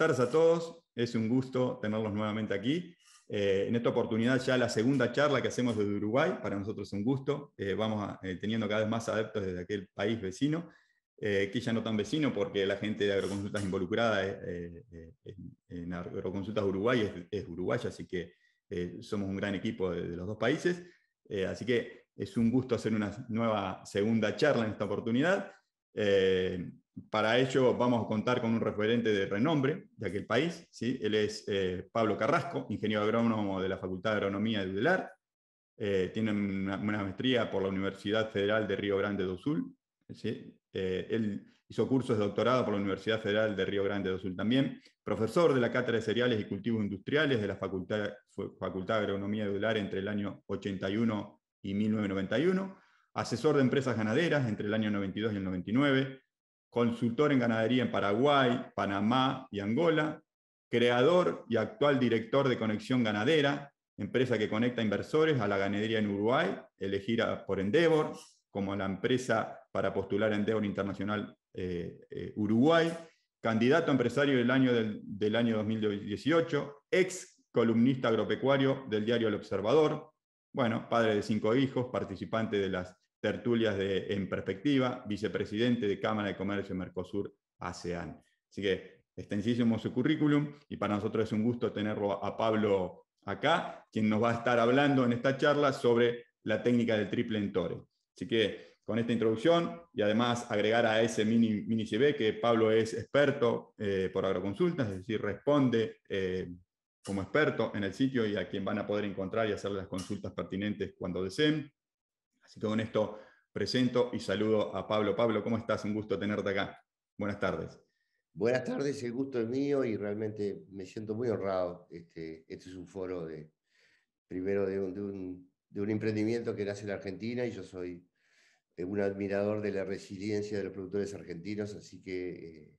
tardes a todos. Es un gusto tenerlos nuevamente aquí. Eh, en esta oportunidad ya la segunda charla que hacemos desde Uruguay, para nosotros es un gusto. Eh, vamos eh, teniendo cada vez más adeptos desde aquel país vecino, que ya no tan vecino porque la gente de agroconsultas involucrada en agroconsultas Uruguay es, Uruguay, uruguaya, así que somos un gran equipo de, los dos países. así que es un gusto hacer una nueva segunda charla en esta oportunidad. Para ello vamos a contar con un referente de renombre de aquel país. Él es eh, Pablo Carrasco, ingeniero agrónomo de la Facultad de Agronomía de UDELAR. Eh, tiene una, maestría por la Universidad Federal de Río Grande do Sul. Eh, él hizo cursos de doctorado por la Universidad Federal de Río Grande do Sul también. Profesor de la Cátedra de Cereales y Cultivos Industriales de la Facultad, Facultad de Agronomía de UDELAR entre el año 81 y 1991. Asesor de empresas ganaderas entre el año 92 y el 99 consultor en ganadería en Paraguay, Panamá y Angola, creador y actual director de Conexión Ganadera, empresa que conecta inversores a la ganadería en Uruguay, elegida por Endeavor como la empresa para postular a Endeavor Internacional eh, eh, Uruguay, candidato a empresario del año, del año 2018, ex columnista agropecuario del diario El Observador, bueno, padre de cinco hijos, participante de las tertulias de En Perspectiva, vicepresidente de Cámara de Comercio Mercosur ASEAN. Así que extensísimo su currículum y para nosotros es un gusto tenerlo a Pablo acá, quien nos va a estar hablando en esta charla sobre la técnica del triple entore. Así que con esta introducción y además agregar a ese mini, mini CV que Pablo es experto eh, por agroconsultas, es decir, responde eh, como experto en el sitio y a quien van a poder encontrar y hacer las consultas pertinentes cuando deseen. Así que con esto presento y saludo a Pablo. Pablo, ¿cómo estás? Un gusto tenerte acá. Buenas tardes. Buenas tardes, el gusto es mío y realmente me siento muy honrado. Este, este es un foro de, primero de un, emprendimiento que nace en la Argentina y yo soy eh, un admirador de la resiliencia de los productores argentinos, así que eh,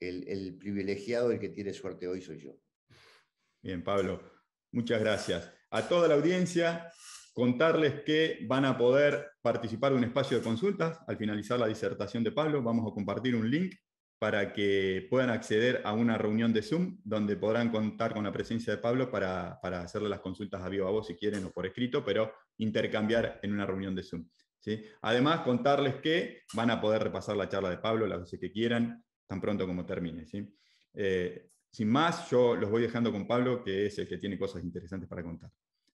el, el, privilegiado, el que tiene suerte hoy soy yo. Bien, Pablo, muchas gracias. A toda la audiencia, contarles que van a poder participar de un espacio de consultas al finalizar la disertación de Pablo. Vamos a compartir un link para que puedan acceder a una reunión de Zoom donde podrán contar con la presencia de Pablo para, hacerle las consultas a viva vos, si quieren o por escrito, pero intercambiar en una reunión de Zoom. Además, contarles que van a poder repasar la charla de Pablo las veces que quieran, tan pronto como termine. Eh, sin más, yo los voy dejando con Pablo, que es el que tiene cosas interesantes para contar.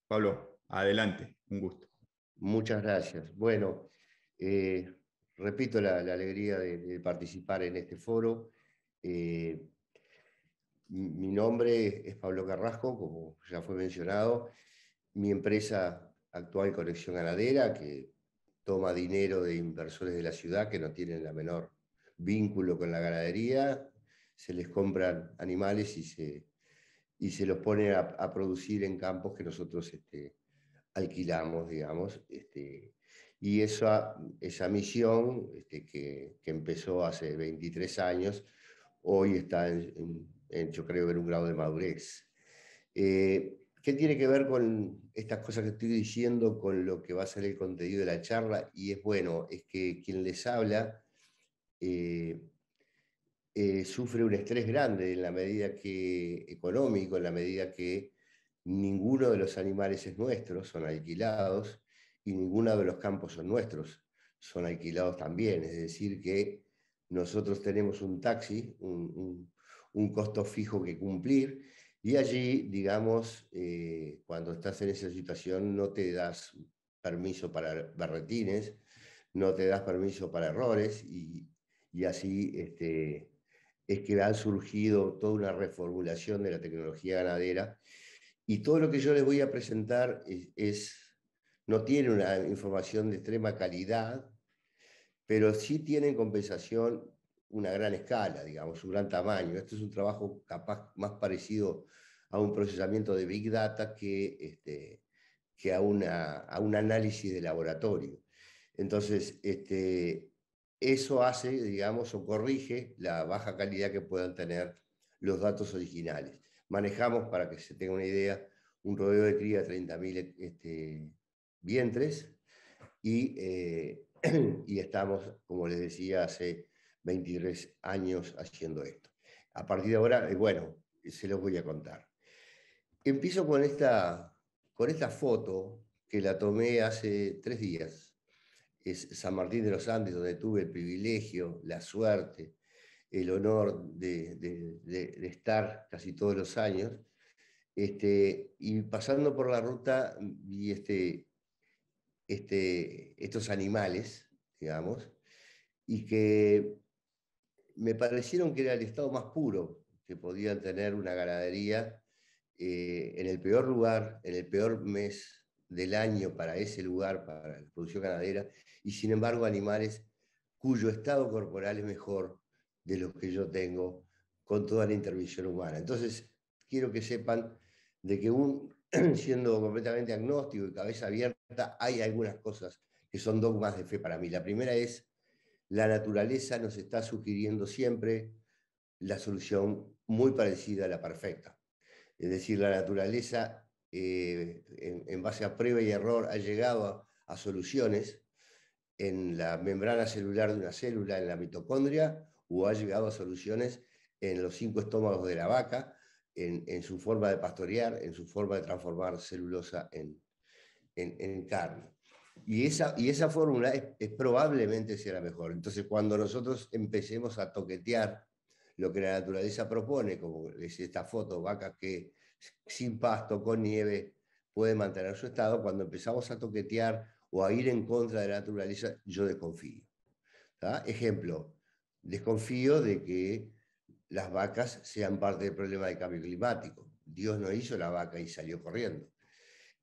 Pablo, Adelante, un gusto. Muchas gracias. Bueno, eh, repito la, alegría de, participar en este foro. Eh, mi nombre es Pablo Carrasco, como ya fue mencionado. Mi empresa actual Conexión Ganadera, que toma dinero de inversores de la ciudad que no tienen la menor vínculo con la ganadería, se les compran animales y se, y se los pone a, a producir en campos que nosotros este, alquilamos, digamos, este, y esa, esa misión este, que, empezó hace 23 años, hoy está en, yo creo, en un grado de madurez. Eh, ¿Qué tiene que ver con estas cosas que estoy diciendo, con lo que va a ser el contenido de la charla? Y es bueno, es que quien les habla eh, eh, sufre un estrés grande en la medida que económico, en la medida que Ninguno de los animales es nuestro, son alquilados, y ninguno de los campos son nuestros, son alquilados también. Es decir, que nosotros tenemos un taxi, un, costo fijo que cumplir, y allí, digamos, eh, cuando estás en esa situación no te das permiso para barretines, no te das permiso para errores, y, así este, es que ha surgido toda una reformulación de la tecnología ganadera y todo lo que yo les voy a presentar es, no tiene una información de extrema calidad, pero sí tiene en compensación una gran escala, digamos, un gran tamaño. Esto es un trabajo capaz más parecido a un procesamiento de Big Data que, este, que a, una, a un análisis de laboratorio. Entonces, este, eso hace, digamos, o corrige la baja calidad que puedan tener los datos originales manejamos, para que se tenga una idea, un rodeo de cría de 30.000 este, vientres eh, y, estamos, como les decía, hace 23 años haciendo esto. A partir de ahora, eh, bueno, se los voy a contar. Empiezo con esta, con esta foto que la tomé hace tres días. Es San Martín de los Andes, donde tuve el privilegio, la suerte, el honor de, estar casi todos los años. Este, y pasando por la ruta vi este, este, estos animales, digamos, y que me parecieron que era el estado más puro que podían tener una ganadería eh, en el peor lugar, en el peor mes del año para ese lugar, para la producción ganadera, y sin embargo animales cuyo estado corporal es mejor de los que yo tengo con toda la intervención humana. Entonces, quiero que sepan de que un, siendo completamente agnóstico y cabeza abierta, hay algunas cosas que son dogmas de fe para mí. La primera es, la naturaleza nos está sugiriendo siempre la solución muy parecida a la perfecta. Es decir, la naturaleza, eh, en, base a prueba y error, ha llegado a soluciones en la membrana celular de una célula, en la mitocondria, o ha llegado a soluciones en los cinco estómagos de la vaca, en, su forma de pastorear, en su forma de transformar celulosa en, carne. Y esa, y esa fórmula es, probablemente sea la mejor. Entonces, cuando nosotros empecemos a toquetear lo que la naturaleza propone, como es esta foto, vaca que sin pasto, con nieve, puede mantener su estado, cuando empezamos a toquetear o a ir en contra de la naturaleza, yo desconfío. Ejemplo, Desconfío de que las vacas sean parte del problema del cambio climático. Dios no hizo la vaca y salió corriendo.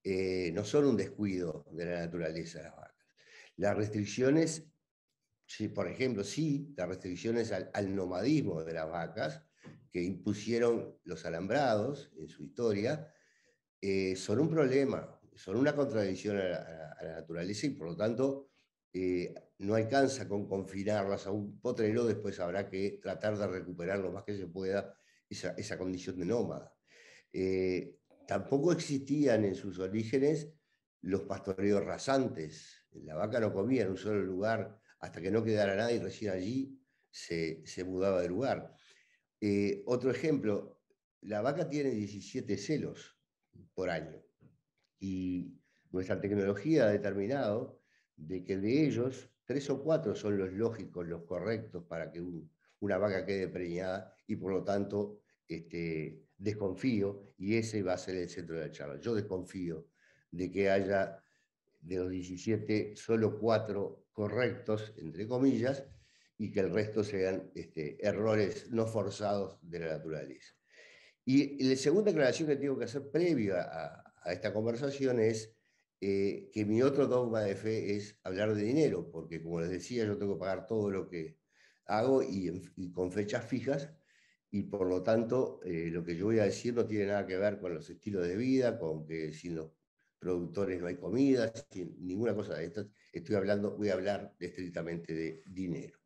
Eh, no son un descuido de la naturaleza las vacas. Las restricciones, por ejemplo, sí, las restricciones al, nomadismo de las vacas que impusieron los alambrados en su historia, eh, son un problema, son una contradicción a la, naturaleza y por lo tanto eh, no alcanza con confinarlas a un potrero, después habrá que tratar de recuperar lo más que se pueda esa, condición de nómada. Eh, tampoco existían en sus orígenes los pastoreos rasantes. La vaca no comía en un solo lugar hasta que no quedara nada y recién allí se, mudaba de lugar. Eh, otro ejemplo, la vaca tiene 17 celos por año y nuestra tecnología ha determinado de que de ellos, tres o cuatro son los lógicos, los correctos para que una vaca quede preñada y por lo tanto este, desconfío y ese va a ser el centro de la charla. Yo desconfío de que haya de los 17 solo cuatro correctos, entre comillas, y que el resto sean este, errores no forzados de la naturaleza. Y la segunda declaración que tengo que hacer previo a esta conversación es eh, que mi otro dogma de fe es hablar de dinero, porque como les decía, yo tengo que pagar todo lo que hago y, con fechas fijas, y por lo tanto eh, lo que yo voy a decir no tiene nada que ver con los estilos de vida, con que sin los productores no hay comida, sin ninguna cosa de estas. Estoy hablando, voy a hablar estrictamente de dinero.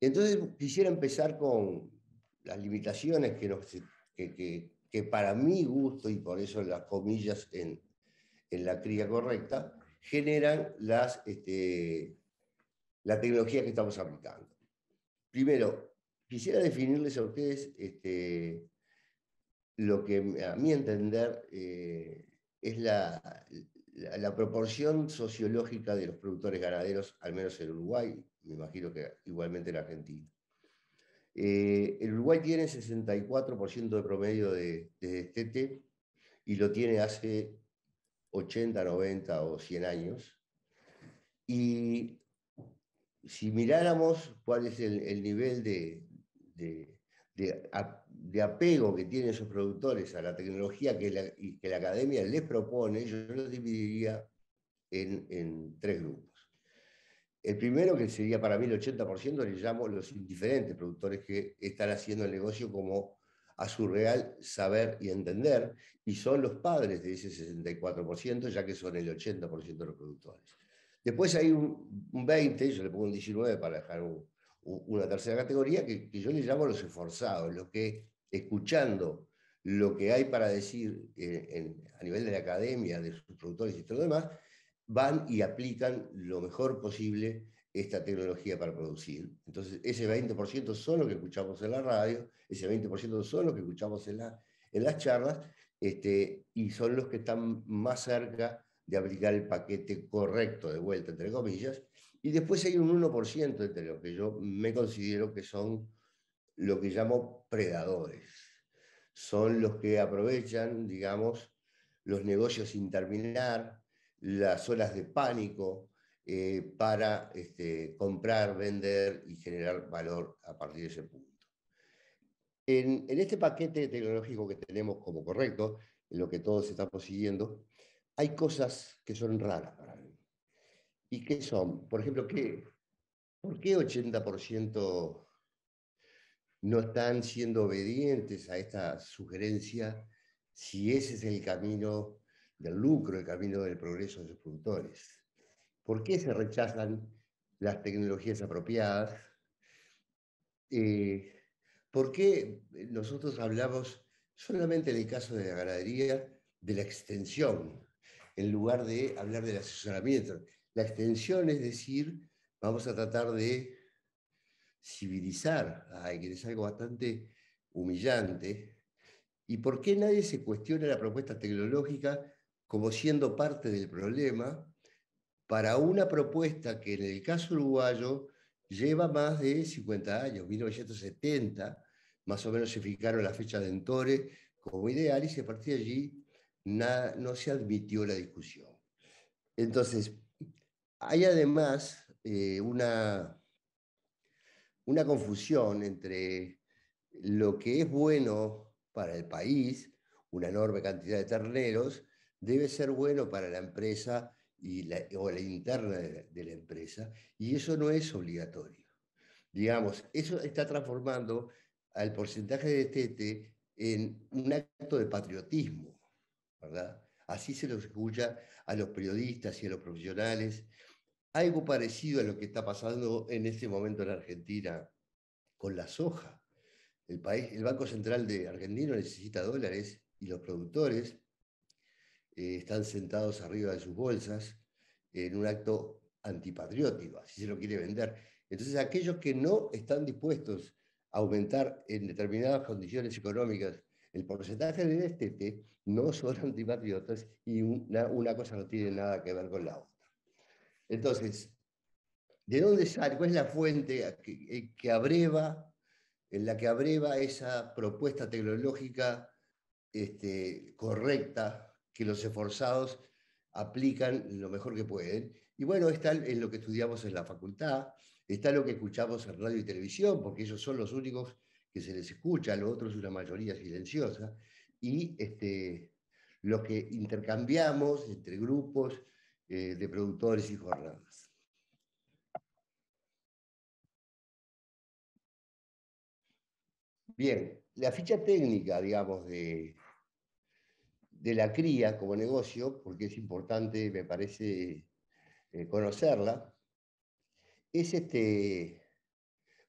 Entonces quisiera empezar con las limitaciones que, nos, que que para mi gusto, y por eso las comillas en, la cría correcta, generan las, este, la tecnología que estamos aplicando. Primero, quisiera definirles a ustedes este, lo que a mi entender eh, es la, proporción sociológica de los productores ganaderos, al menos en Uruguay, me imagino que igualmente en Argentina. Eh, el Uruguay tiene 64% de promedio de, de destete y lo tiene hace 80, 90 o 100 años. Y si miráramos cuál es el, nivel de, apego que tienen esos productores a la tecnología que la, academia les propone, yo lo dividiría en tres grupos. El primero, que sería para mí el 80%, le llamo los indiferentes productores que están haciendo el negocio como a su real saber y entender, y son los padres de ese 64%, ya que son el 80% de los productores. Después hay un, 20, yo le pongo un 19 para dejar una tercera categoría, que, yo le llamo los esforzados, los que escuchando lo que hay para decir eh, a nivel de la academia, de sus productores y todo lo demás, van y aplican lo mejor posible esta tecnología para producir. Entonces, ese 20% son los que escuchamos en la radio, ese 20% son los que escuchamos en, las charlas, este, y son los que están más cerca de aplicar el paquete correcto de vuelta, entre comillas. Y después hay un 1% entre los que yo me considero que son lo que llamo predadores. Son los que aprovechan, digamos, los negocios sin terminar, las olas de pánico eh, para este, comprar, vender y generar valor a partir de ese punto. En, este paquete tecnológico que tenemos como correcto, en lo que todos estamos siguiendo, hay cosas que son raras para mí. ¿Y qué son? Por ejemplo, ¿por qué 80% no están siendo obedientes a esta sugerencia si ese es el camino del lucro, el camino del progreso de los productores. ¿Por qué se rechazan las tecnologías apropiadas? Eh, ¿Por qué nosotros hablamos solamente en el caso de la ganadería de la extensión, en lugar de hablar del asesoramiento? La extensión es decir, vamos a tratar de civilizar, ay, que es algo bastante humillante. ¿Y por qué nadie se cuestiona la propuesta tecnológica como siendo parte del problema para una propuesta que en el caso uruguayo lleva más de 50 años, 1970, más o menos se fijaron la fecha de Entore como ideal y a partir de allí no se admitió la discusión. Entonces, hay además eh, una, una confusión entre lo que es bueno para el país, una enorme cantidad de terneros, debe ser bueno para la empresa y la, o la interna de la, empresa, y eso no es obligatorio. Digamos, eso está transformando al porcentaje de estete en un acto de patriotismo, ¿verdad? Así se lo escucha a los periodistas y a los profesionales. Algo parecido a lo que está pasando en este momento en Argentina con la soja. El, país, el Banco Central de Argentina necesita dólares y los productores eh, están sentados arriba de sus bolsas en un acto antipatriótico, así se lo quiere vender. Entonces, aquellos que no están dispuestos a aumentar en determinadas condiciones económicas el porcentaje de destete, no son antipatriotas y una, cosa no tiene nada que ver con la otra. Entonces, ¿de dónde sale? ¿Cuál es la fuente que, eh, abreva, en la que abreva esa propuesta tecnológica este, correcta que los esforzados aplican lo mejor que pueden. Y bueno, está en lo que estudiamos en la facultad, está lo que escuchamos en radio y televisión, porque ellos son los únicos que se les escucha, los otros una mayoría silenciosa, y este, lo que intercambiamos entre grupos eh, de productores y jornadas. Bien, la ficha técnica, digamos, de, de la cría como negocio, porque es importante, me parece, eh, conocerla, es este,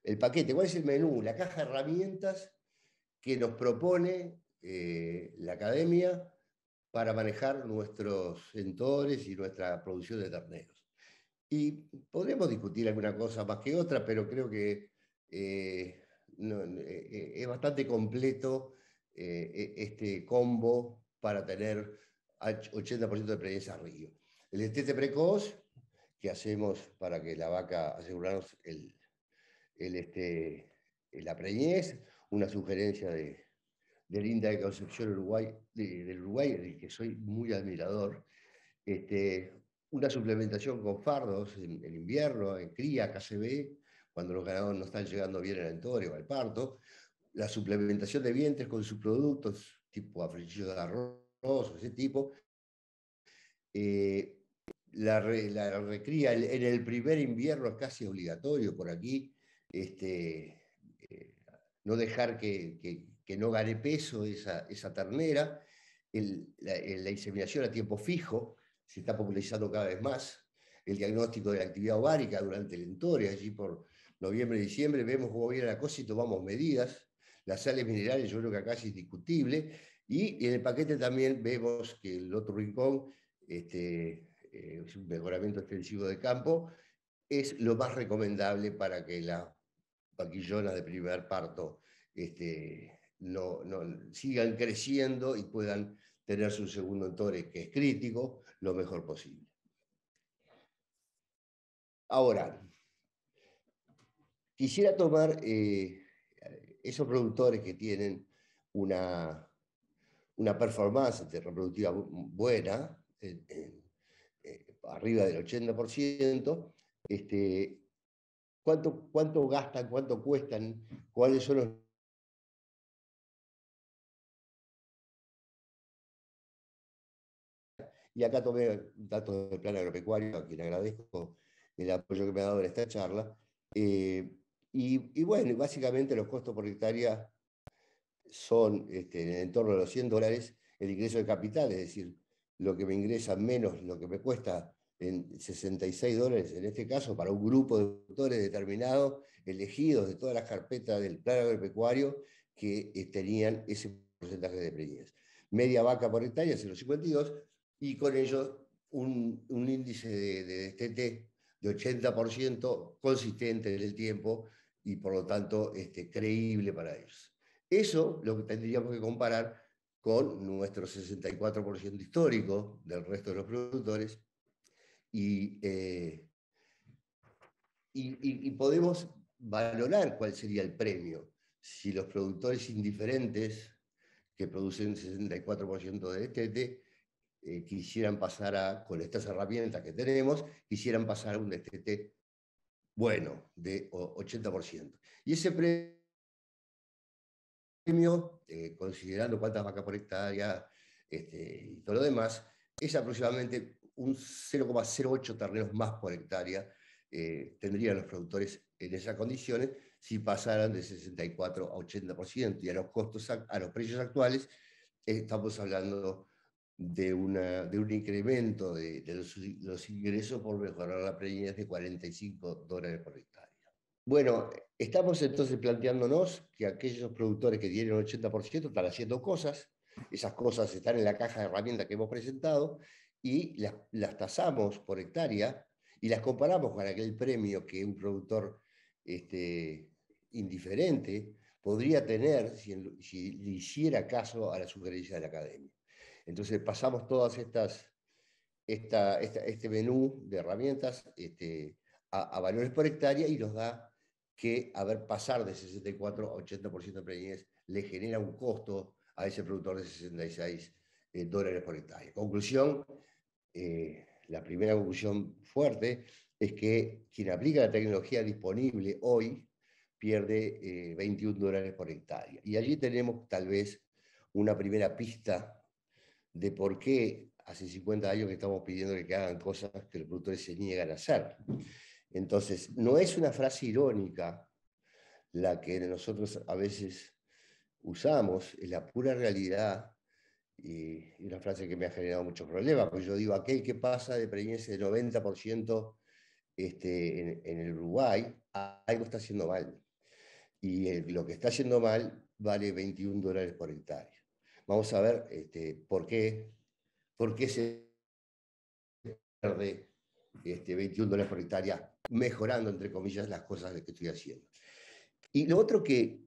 el paquete, cuál es el menú, la caja de herramientas que nos propone eh, la academia para manejar nuestros entores y nuestra producción de terneros. Y podremos discutir alguna cosa más que otra, pero creo que eh, es bastante completo e, este combo para tener 80% de a río. El estete precoz, que hacemos para que la vaca asegurarnos el, este, la preñez, una sugerencia de, Linda de Concepción Uruguay, del Uruguay, del que soy muy admirador, este, una suplementación con fardos en, invierno, en cría, ve cuando los ganados no están llegando bien al entorio, o al parto, la suplementación de vientres con sus productos tipo Afligido de Arroz, ese tipo, eh, la, la, recría en el primer invierno es casi obligatorio por aquí. Este, eh, no dejar que, que, no gane peso esa, esa ternera. El, la, inseminación a tiempo fijo se está popularizando cada vez más. El diagnóstico de la actividad ovárica durante el entorio allí por noviembre, y diciembre, vemos cómo viene la cosa y tomamos medidas. Las sales minerales, yo creo que acá es indiscutible. Y, en el paquete también vemos que el otro rincón este, eh, es un mejoramiento extensivo de campo, es lo más recomendable para que las vaquillonas de primer parto este, no, sigan creciendo y puedan tener su segundo entore, que es crítico, lo mejor posible. Ahora, quisiera tomar eh, esos productores que tienen una, una performance reproductiva buena, eh, arriba del 80%, este, ¿cuánto, cuánto gastan, cuánto cuestan, cuáles son los Y acá tomé datos del plan agropecuario, a quien agradezco el apoyo que me ha dado en esta charla. Eh, y, y, bueno, básicamente los costos por hectárea son este, en el entorno de los 100 dólares el ingreso de capital, es decir, lo que me ingresa menos lo que me cuesta en 66 dólares, en este caso, para un grupo de autores determinados, elegidos de todas las carpetas del plan agropecuario que eh, tenían ese porcentaje de pérdidas Media vaca por hectárea, 0,52, y con ello un, índice de, de destete de 80% consistente en el tiempo y por lo tanto este, creíble para ellos. Eso lo que tendríamos que comparar con nuestro 64% histórico del resto de los productores eh, y, y, podemos valorar cuál sería el premio si los productores indiferentes que producen 64% del DTT quisieran pasar a, con estas herramientas que tenemos, quisieran pasar a un DTT este, bueno de 80%. Y ese premio eh, considerando cuántas vacas por hectárea este, y todo lo demás, es aproximadamente un 0,08 terrenos más por hectárea eh, tendrían los productores en esas condiciones si pasaran de 64 a 80%. Y a los, costos, a los precios actuales estamos hablando de, una, de un incremento de, los, ingresos por mejorar la premia de 45 dólares por hectárea. Bueno, Estamos entonces planteándonos que aquellos productores que tienen el 80% están haciendo cosas, esas cosas están en la caja de herramientas que hemos presentado y las, tasamos por hectárea y las comparamos con aquel premio que un productor este, indiferente podría tener si, le hiciera caso a la sugerencia de la academia. Entonces pasamos todas estas, este menú de herramientas este, a, a valores por hectárea y nos da que a pasar de 64 a 80% de preñez le genera un costo a ese productor de 66 eh, dólares por hectárea. Conclusión, eh, la primera conclusión fuerte es que quien aplica la tecnología disponible hoy pierde 21 eh, dólares por hectárea. Y allí tenemos tal vez una primera pista de por qué hace 50 años que estamos pidiendo que hagan cosas que los productores se niegan a hacer. Entonces, no es una frase irónica la que nosotros a veces usamos, es la pura realidad y, una frase que me ha generado muchos problemas, porque yo digo, aquel que pasa de preñencia del 90% este, en, el Uruguay, algo está haciendo mal. Y lo que está haciendo mal vale 21 dólares por hectárea. Vamos a ver este, por, qué, por qué se pierde 21 dólares este, por hectárea, mejorando, entre comillas, las cosas que estoy haciendo. Y lo otro que,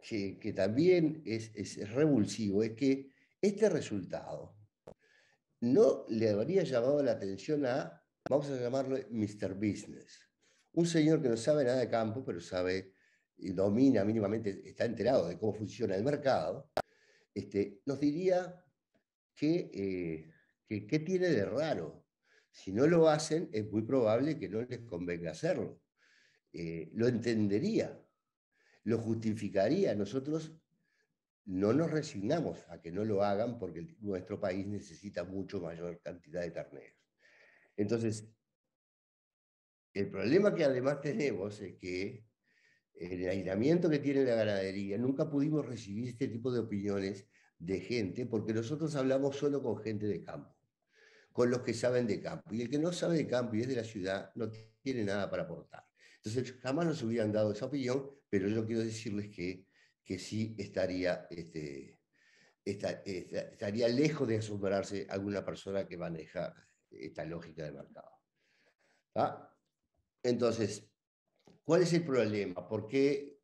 que, también es, revulsivo es que este resultado no le habría llamado la atención a, vamos a llamarlo Mr. Business, un señor que no sabe nada de campo, pero sabe y domina mínimamente, está enterado de cómo funciona el mercado, este, nos diría que, eh, que, tiene de raro si no lo hacen, es muy probable que no les convenga hacerlo. Eh, lo entendería, lo justificaría. Nosotros no nos resignamos a que no lo hagan porque nuestro país necesita mucho mayor cantidad de terneros. Entonces, el problema que además tenemos es que el aislamiento que tiene la ganadería, nunca pudimos recibir este tipo de opiniones de gente porque nosotros hablamos solo con gente de campo con los que saben de campo. Y el que no sabe de campo y es de la ciudad no tiene nada para aportar. Entonces, jamás nos hubieran dado esa opinión, pero yo quiero decirles que, sí estaría, este, estaría lejos de asombrarse alguna persona que maneja esta lógica de mercado. ¿Ah? Entonces, ¿cuál es el problema? ¿Por qué,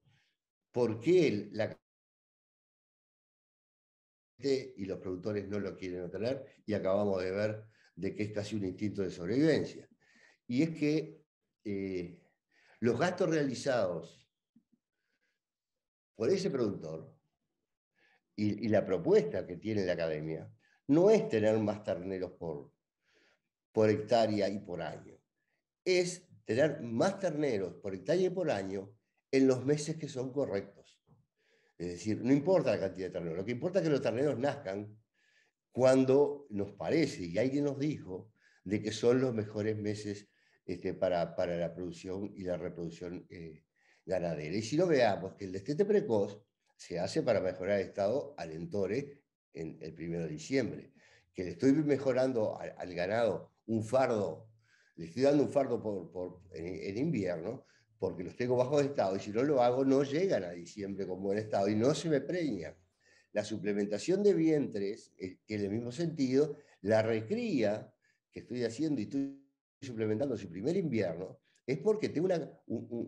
por qué la y los productores no lo quieren obtener y acabamos de ver de que es casi un instinto de sobrevivencia. Y es que eh, los gastos realizados por ese productor y, la propuesta que tiene la academia no es tener más terneros por, por hectárea y por año, es tener más terneros por hectárea y por año en los meses que son correctos. Es decir, no importa la cantidad de terneros, lo que importa es que los terneros nazcan cuando nos parece, y alguien nos dijo, de que son los mejores meses este, para, para, la producción y la reproducción eh, ganadera. Y si lo veamos, que el destete precoz se hace para mejorar el estado alentore en el primero de diciembre, que le estoy mejorando al, ganado un fardo, le estoy dando un fardo por, por en, invierno, porque los tengo bajo de estado y si no lo hago no llegan a diciembre con buen estado y no se me preñan la suplementación de vientres, en eh, el mismo sentido, la recría que estoy haciendo y estoy suplementando su primer invierno, es porque tengo una,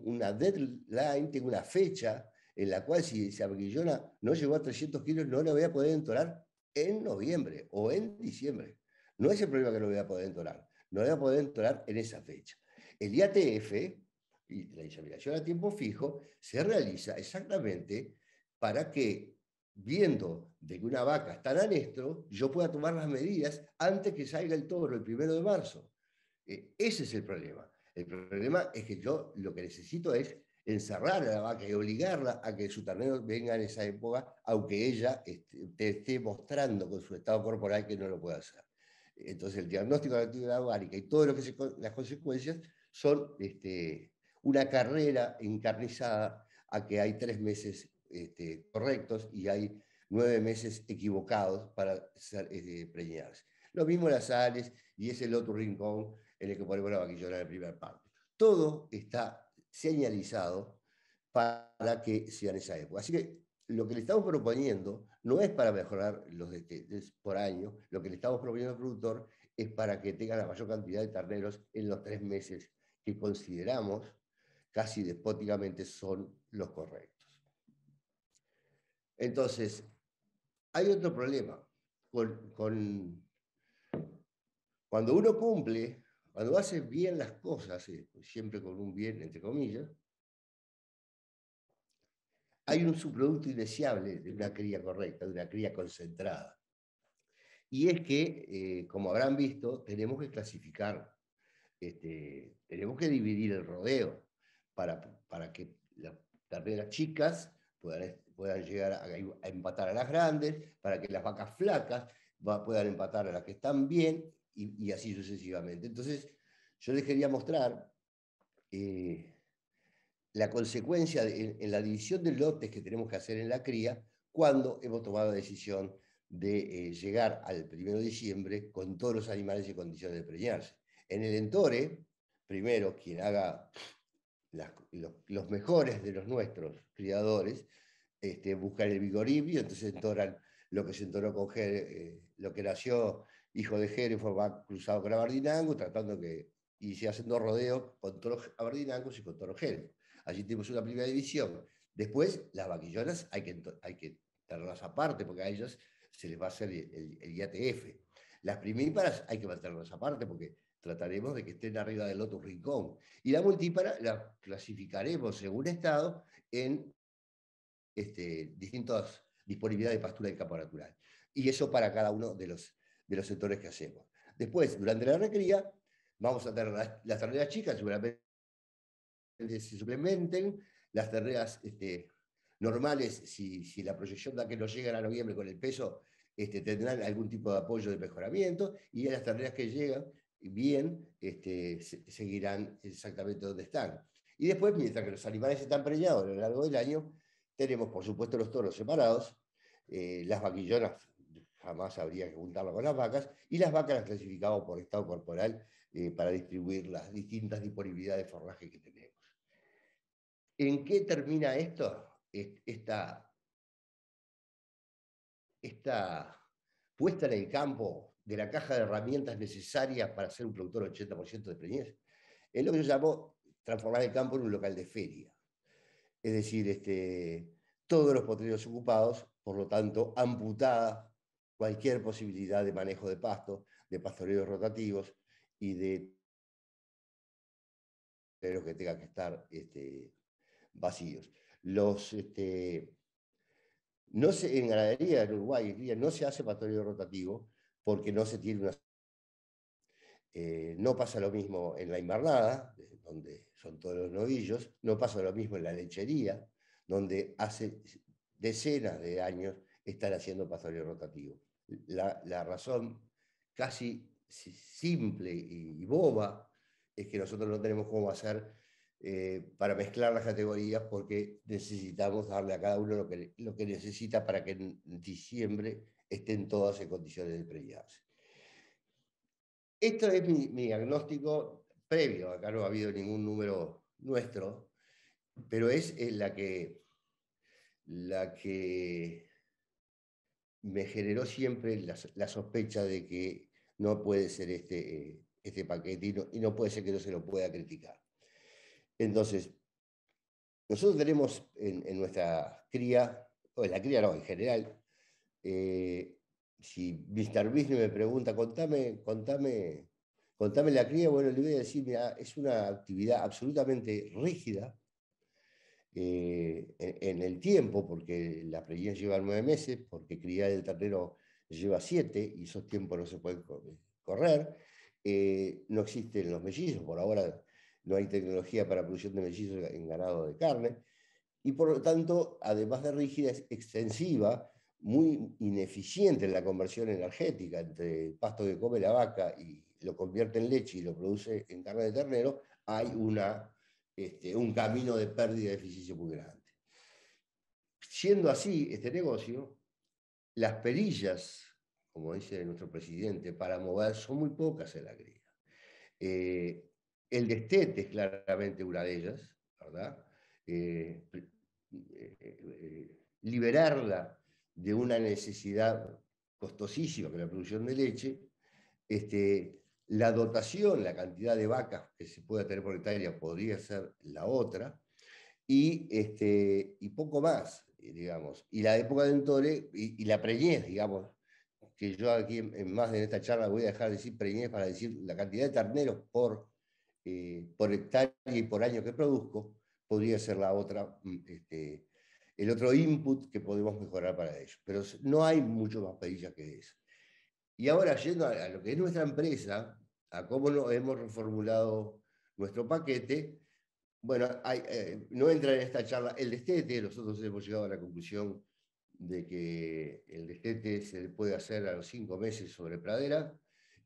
una deadline, tengo una fecha en la cual si se abrillona no llegó a 300 kilos, no la voy a poder entorar en noviembre o en diciembre. No es el problema que no voy a poder entorar, no voy a poder entorar en esa fecha. El IATF y la examinación a tiempo fijo se realiza exactamente para que viendo de que una vaca está en anestro, yo pueda tomar las medidas antes que salga el toro el primero de marzo. Eh, ese es el problema. El problema es que yo lo que necesito es encerrar a la vaca y obligarla a que su ternero venga en esa época, aunque ella este, te esté mostrando con su estado corporal que no lo puede hacer. Entonces, el diagnóstico de la actividad ovárica y todas las consecuencias son este, una carrera encarnizada a que hay tres meses este, correctos y hay nueve meses equivocados para este, preñarse. Lo mismo las sales y es el otro rincón en el que ponemos la vaquillona en el primer parte. Todo está señalizado para que sea en esa época. Así que lo que le estamos proponiendo no es para mejorar los detentes por año, lo que le estamos proponiendo al productor es para que tenga la mayor cantidad de terneros en los tres meses que consideramos casi despóticamente son los correctos. Entonces, hay otro problema. Con, cuando uno cumple, cuando hace bien las cosas, eh, siempre con un bien, entre comillas, hay un subproducto indeseable de una cría correcta, de una cría concentrada. Y es que, eh, como habrán visto, tenemos que clasificar, este, tenemos que dividir el rodeo para, que también las chicas puedan puedan llegar a, empatar a las grandes, para que las vacas flacas puedan empatar a las que están bien y, así sucesivamente. Entonces, yo les quería mostrar eh, la consecuencia en, la división de lotes que tenemos que hacer en la cría cuando hemos tomado la decisión de eh, llegar al primero de diciembre con todos los animales en condiciones de preñarse. En el entore, primero quien haga los, los, mejores de los nuestros criadores este, buscar el vigoribio, entonces entoran lo que se entoró con eh, lo que nació hijo de Jerefo, va cruzado con abardinango tratando que, y se hacen dos rodeos con los Abardinangos y con los Allí tenemos una primera división. Después, las vaquillonas hay que, hay que tenerlas aparte, porque a ellas se les va a hacer el, el IATF. Las primíparas hay que mantenerlas aparte, porque trataremos de que estén arriba del otro rincón. Y la multípara la clasificaremos según estado en este, distintas disponibilidades de pastura y campo natural. Y eso para cada uno de los, de los sectores que hacemos. Después, durante la recría, vamos a tener las, terneras chicas, seguramente se suplementen, las terneras este, normales, si, si, la proyección da que no llegan a noviembre con el peso, este, tendrán algún tipo de apoyo de mejoramiento, y las terneras que llegan bien este, seguirán exactamente donde están. Y después, mientras que los animales están preñados a lo largo del año, tenemos, por supuesto, los toros separados, eh, las vaquillonas jamás habría que juntarlas con las vacas, y las vacas las clasificamos por estado corporal eh, para distribuir las distintas disponibilidades de forraje que tenemos. ¿En qué termina esto? Esta, esta puesta en el campo de la caja de herramientas necesarias para ser un productor 80% de preñez, es lo que yo llamo transformar el campo en un local de feria es decir, este, todos los potreros ocupados, por lo tanto, amputada cualquier posibilidad de manejo de pasto, de pastoreos rotativos y de potreros que tengan que estar este, vacíos. Los, este, no se, en ganadería en Uruguay no se hace pastoreo rotativo porque no se tiene una eh, no pasa lo mismo en la invernada, donde son todos los novillos, no pasa lo mismo en la lechería, donde hace decenas de años están haciendo pastoreo rotativo. La, razón casi simple y, boba es que nosotros no tenemos cómo hacer eh, para mezclar las categorías porque necesitamos darle a cada uno lo que, lo que necesita para que en diciembre estén todas en condiciones de previarse. Esto es mi, diagnóstico previo, acá no ha habido ningún número nuestro, pero es la que, la que me generó siempre la, sospecha de que no puede ser este, eh, este paquete y no, puede ser que no se lo pueda criticar. Entonces, nosotros tenemos en, nuestra cría, o en la cría no, en general, eh, si Mr. Business me pregunta, contame, contame, contame la cría, bueno, le voy a decir, mira, es una actividad absolutamente rígida eh, en, el tiempo, porque la preñez llevan nueve meses, porque cría el ternero lleva siete y esos tiempos no se pueden eh, correr. Eh, no existen los mellizos, por ahora no hay tecnología para producción de mellizos en ganado de carne. Y por lo tanto, además de rígida, es extensiva, muy ineficiente en la conversión energética entre el pasto que come la vaca y lo convierte en leche y lo produce en carne de ternero, hay una, este, un camino de pérdida de eficiencia muy grande. Siendo así este negocio, las perillas, como dice nuestro presidente, para mover son muy pocas en la cría. Eh, el destete es claramente una de ellas, ¿verdad? Eh, eh, liberarla de una necesidad costosísima que es la producción de leche, este, la dotación, la cantidad de vacas que se pueda tener por hectárea podría ser la otra, y, este, poco más, digamos. Y la época de Entore y, la preñez, digamos, que yo aquí en, más de esta charla voy a dejar de decir preñez para decir la cantidad de terneros por, eh, por hectárea y por año que produzco, podría ser la otra mm, este, el otro input que podemos mejorar para ellos. Pero no hay mucho más perilla que eso. Y ahora, yendo a, lo que es nuestra empresa, a cómo lo hemos reformulado nuestro paquete, bueno, eh, no entra en esta charla el destete, nosotros hemos llegado a la conclusión de que el destete se puede hacer a los cinco meses sobre pradera,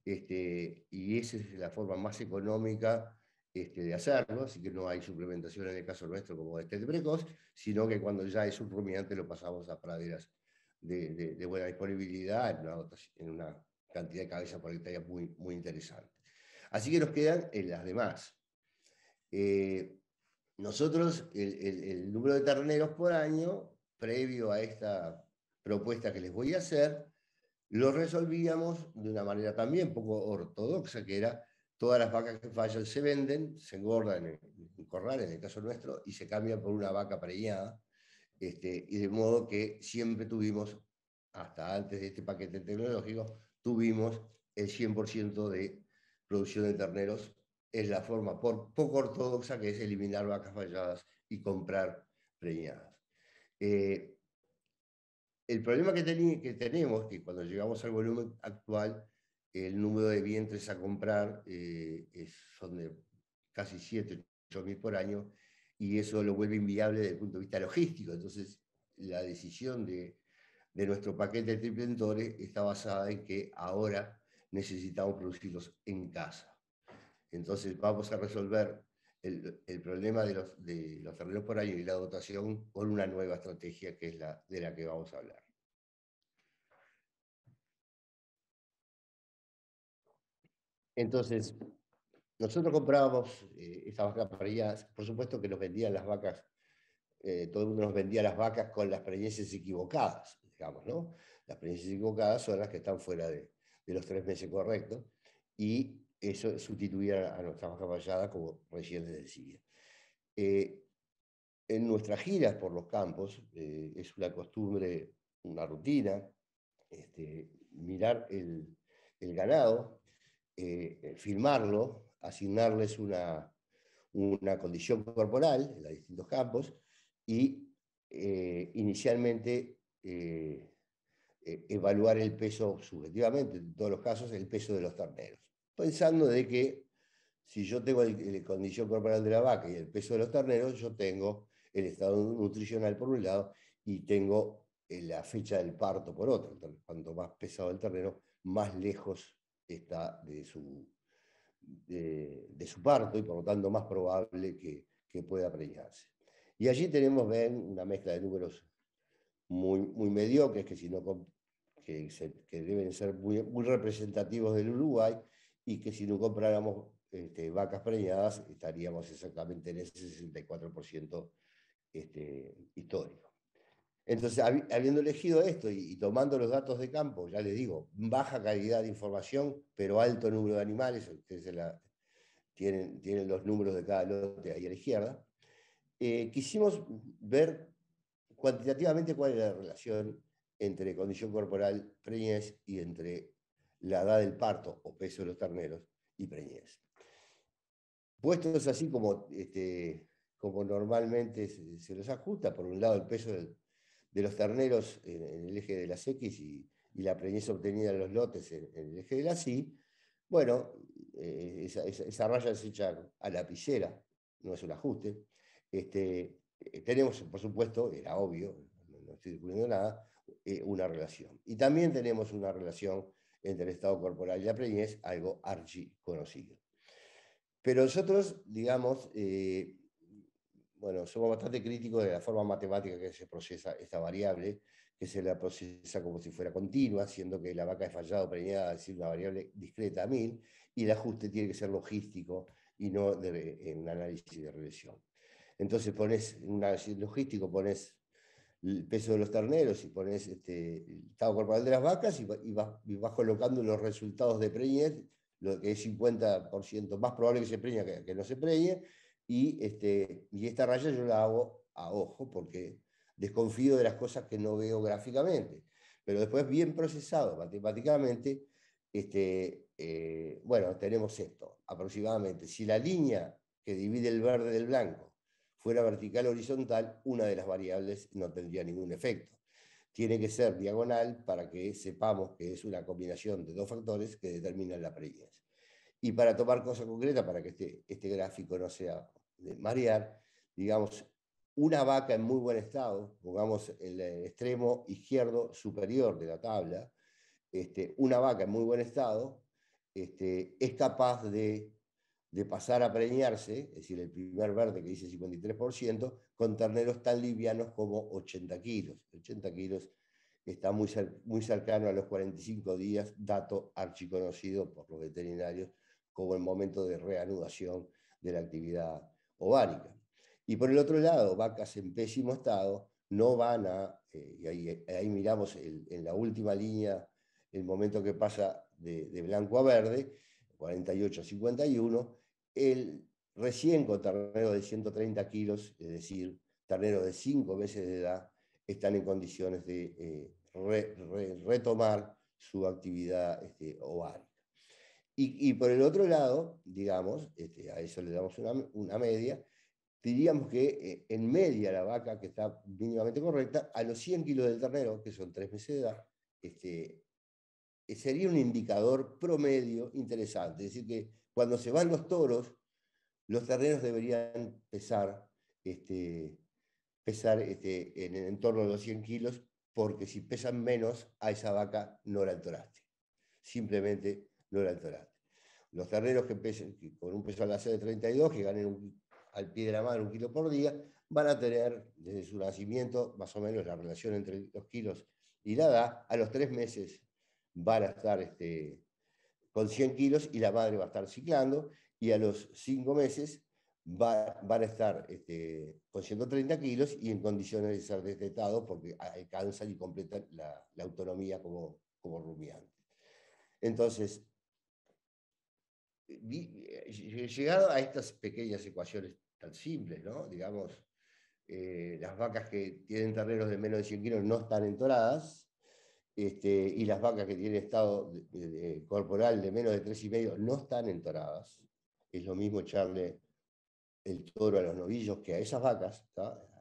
este, y esa es la forma más económica este, de hacerlo, así que no hay suplementación en el caso nuestro como este de precoz, sino que cuando ya es un rumiante lo pasamos a praderas de, de, buena disponibilidad en una, cantidad de cabeza por hectárea muy, muy interesante. Así que nos quedan en eh, las demás. Eh, nosotros, el, el número de terneros por año, previo a esta propuesta que les voy a hacer, lo resolvíamos de una manera también poco ortodoxa, que era todas las vacas que fallan se venden, se engordan en, en corrales, en el caso nuestro, y se cambia por una vaca preñada, este, y de modo que siempre tuvimos, hasta antes de este paquete tecnológico, tuvimos el 100% de producción de terneros es la forma por, poco ortodoxa que es eliminar vacas falladas y comprar preñadas. Eh, el problema que, que tenemos, que cuando llegamos al volumen actual, el número de vientres a comprar eh, son de casi 7, o mil por año, y eso lo vuelve inviable desde el punto de vista logístico. Entonces, la decisión de, nuestro paquete de triplentores está basada en que ahora necesitamos producirlos en casa. Entonces, vamos a resolver el, problema de los, de los terrenos por año y la dotación con una nueva estrategia que es la de la que vamos a hablar. Entonces, nosotros comprábamos eh, vaca, vacas por supuesto que nos vendían las vacas, eh, todo el mundo nos vendía las vacas con las preñeces equivocadas, digamos, ¿no? Las preñeces equivocadas son las que están fuera de, los tres meses correctos y eso sustituía a nuestra vaca fallada como recién les decía. Eh, en nuestras giras por los campos eh, es una costumbre, una rutina, este, mirar el, el ganado eh, eh, firmarlo, asignarles una, condición corporal en los distintos campos y eh, inicialmente evaluar el peso subjetivamente, en todos los casos, el peso de los terneros. Pensando de que si yo tengo la condición corporal de la vaca y el peso de los terneros, yo tengo el estado nutricional por un lado y tengo la fecha del parto por otro. entonces Cuanto más pesado el ternero, más lejos está de su, de, su parto y por lo tanto más probable que, pueda preñarse. Y allí tenemos, ven, una mezcla de números muy, muy mediocres que, si no, que, deben ser muy, representativos del Uruguay y que si no compráramos este, vacas preñadas estaríamos exactamente en ese 64% este, histórico. Entonces, habiendo elegido esto y, tomando los datos de campo, ya les digo, baja calidad de información, pero alto número de animales, eh, ustedes tienen, los números de cada lote ahí a la izquierda, eh, quisimos ver cuantitativamente cuál es la relación entre condición corporal preñez y entre la edad del parto o peso de los terneros y preñez. Puestos así como, este, como normalmente se, se los ajusta, por un lado el peso del de los terneros en, el eje de las X y, la preñez obtenida de los lotes en, el eje de las Y, bueno, eh, esa, raya es hecha a lapicera, no es un ajuste. Este, eh, tenemos, por supuesto, era obvio, no estoy nada, eh, una relación. Y también tenemos una relación entre el estado corporal y la preñez, algo archi conocido. Pero nosotros, digamos, bueno, somos bastante críticos de la forma matemática que se procesa esta variable, que se la procesa como si fuera continua, siendo que la vaca es fallado preñada, es decir, una variable discreta a 1000, y el ajuste tiene que ser logístico y no de, en análisis de regresión. Entonces pones, un análisis logístico pones el peso de los terneros y pones este, el estado corporal de las vacas y, vas, colocando los resultados de preñez, lo que es 50% más probable que se preñe que no se preñe, y, este, esta raya yo la hago a ojo porque desconfío de las cosas que no veo gráficamente. Pero después, bien procesado matemáticamente, este, eh, bueno, tenemos esto aproximadamente. Si la línea que divide el verde del blanco fuera vertical o horizontal, una de las variables no tendría ningún efecto. Tiene que ser diagonal para que sepamos que es una combinación de dos factores que determinan la previdencia. Y para tomar cosas concretas, para que este, este gráfico no sea de marear, digamos, una vaca en muy buen estado, pongamos el extremo izquierdo superior de la tabla, este, una vaca en muy buen estado este, es capaz de, de, pasar a preñarse, es decir, el primer verde que dice 53%, con terneros tan livianos como 80 kilos. 80 kilos está muy, muy cercano a los 45 días, dato archiconocido por los veterinarios como el momento de reanudación de la actividad ovárica. Y por el otro lado, vacas en pésimo estado no van a, eh, y ahí, eh, miramos en la última línea el momento que pasa de, blanco a verde, 48 a 51, el recién con ternero de 130 kilos, es decir, terneros de 5 meses de edad, están en condiciones de eh, retomar su actividad este, ovárica. Y, por el otro lado, digamos, este, a eso le damos una, media, diríamos que eh, en media la vaca, que está mínimamente correcta, a los 100 kilos del ternero, que son tres meses este, eh, sería un indicador promedio interesante. Es decir, que cuando se van los toros, los terneros deberían pesar, este, pesar este, en, el entorno de los 100 kilos, porque si pesan menos, a esa vaca no la entoraste. Simplemente no el Los terneros que, pesen con un peso al nacer de 32, que ganen al pie de la mano un kilo por día, van a tener desde su nacimiento más o menos la relación entre los kilos y la edad. A los tres meses van a estar este, con 100 kilos y la madre va a estar ciclando y a los cinco meses van a estar este, con 130 kilos y en condiciones de ser destetados porque alcanzan y completan la, autonomía como, como rumiante. Entonces, eh, eh, llegado a estas pequeñas ecuaciones tan simples, ¿no? digamos, eh, las vacas que tienen terrenos de menos de 100 kilos no están entoradas, este, y las vacas que tienen estado corporal de menos de 3,5 no están entoradas. Es lo mismo echarle el toro a los novillos que a esas vacas,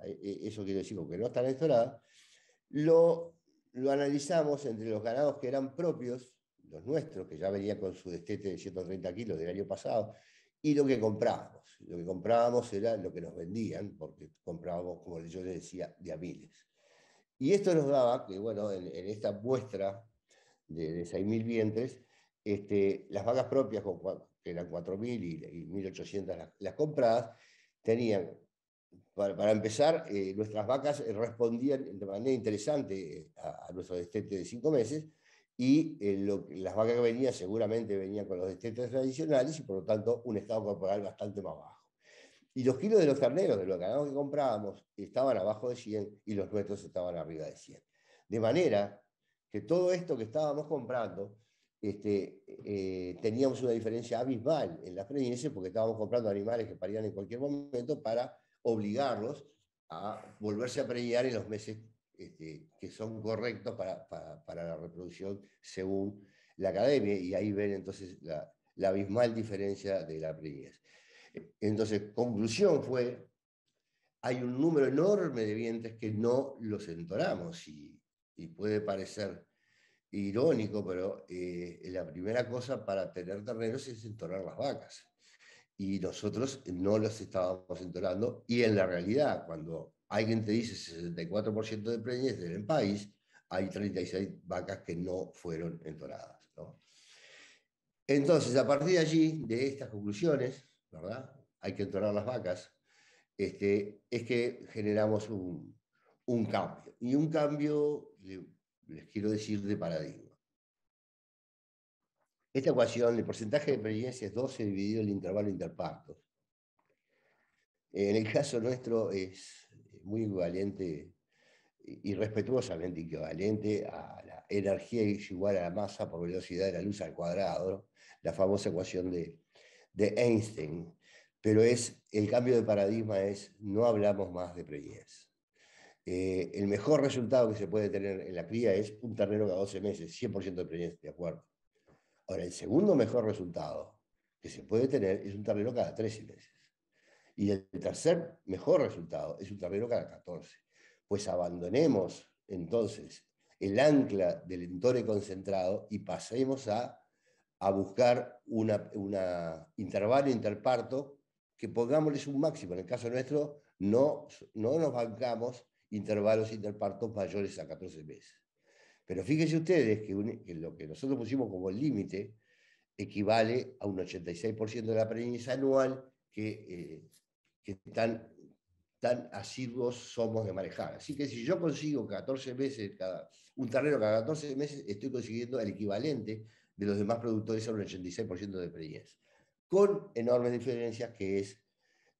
e, e, eso quiere decir que no están entoradas lo analizamos entre los ganados que eran propios nuestros, que ya venía con su destete de 130 kilos del año pasado, y lo que comprábamos. Lo que comprábamos era lo que nos vendían, porque comprábamos, como yo les decía, de a miles. Y esto nos daba que, bueno, en, esta muestra de, de 6.000 vientres, este, las vacas propias, que eran 4.000 y, y 1.800 las, las, compradas, tenían, para, empezar, eh, nuestras vacas respondían de manera interesante eh, a, a nuestro destete de 5 meses, y eh, las vacas que venían seguramente venían con los destetes tradicionales y por lo tanto un estado corporal bastante más bajo. Y los kilos de los carneros, de los ganados que comprábamos, estaban abajo de 100 y los nuestros estaban arriba de 100. De manera que todo esto que estábamos comprando, este, eh, teníamos una diferencia abismal en las preñeces porque estábamos comprando animales que parían en cualquier momento para obligarlos a volverse a preñar en los meses este, que son correctos para, para, la reproducción según la academia, y ahí ven entonces la, abismal diferencia de la preñez. Entonces, conclusión fue, hay un número enorme de vientres que no los entoramos y, puede parecer irónico, pero eh, la primera cosa para tener terneros es entorar las vacas. Y nosotros no los estábamos entorando y en la realidad, cuando alguien te dice 64% de preñez en el país, hay 36 vacas que no fueron entonadas. Entonces, a partir de allí, de estas conclusiones, ¿verdad? Hay que entonar las vacas, este, es que generamos un, cambio. Y un cambio, les quiero decir, de paradigma. Esta ecuación, el porcentaje de preñez es 12 dividido el intervalo interpartos. En el caso nuestro es muy equivalente, respetuosamente equivalente a la energía igual a la masa por velocidad de la luz al cuadrado, la famosa ecuación de, de Einstein. Pero es, el cambio de paradigma es, no hablamos más de preñez. Eh, el mejor resultado que se puede tener en la cría es un ternero cada 12 meses, 100% de preñez, de acuerdo. Ahora, el segundo mejor resultado que se puede tener es un ternero cada 13 meses. Y el tercer mejor resultado es un tablero cada 14. Pues abandonemos entonces el ancla del entorno concentrado y pasemos a, buscar un una, intervalo, interparto, que pongámosles un máximo. En el caso nuestro, no, no nos bancamos intervalos, interpartos mayores a 14 meses. Pero fíjense ustedes que, lo que nosotros pusimos como límite equivale a un 86% de la premisa anual que eh, que tan, tan asiduos somos de manejar. Así que si yo consigo 14 meses, cada, un terreno cada 14 meses, estoy consiguiendo el equivalente de los demás productores a un 86% de preñez, con enormes diferencias que es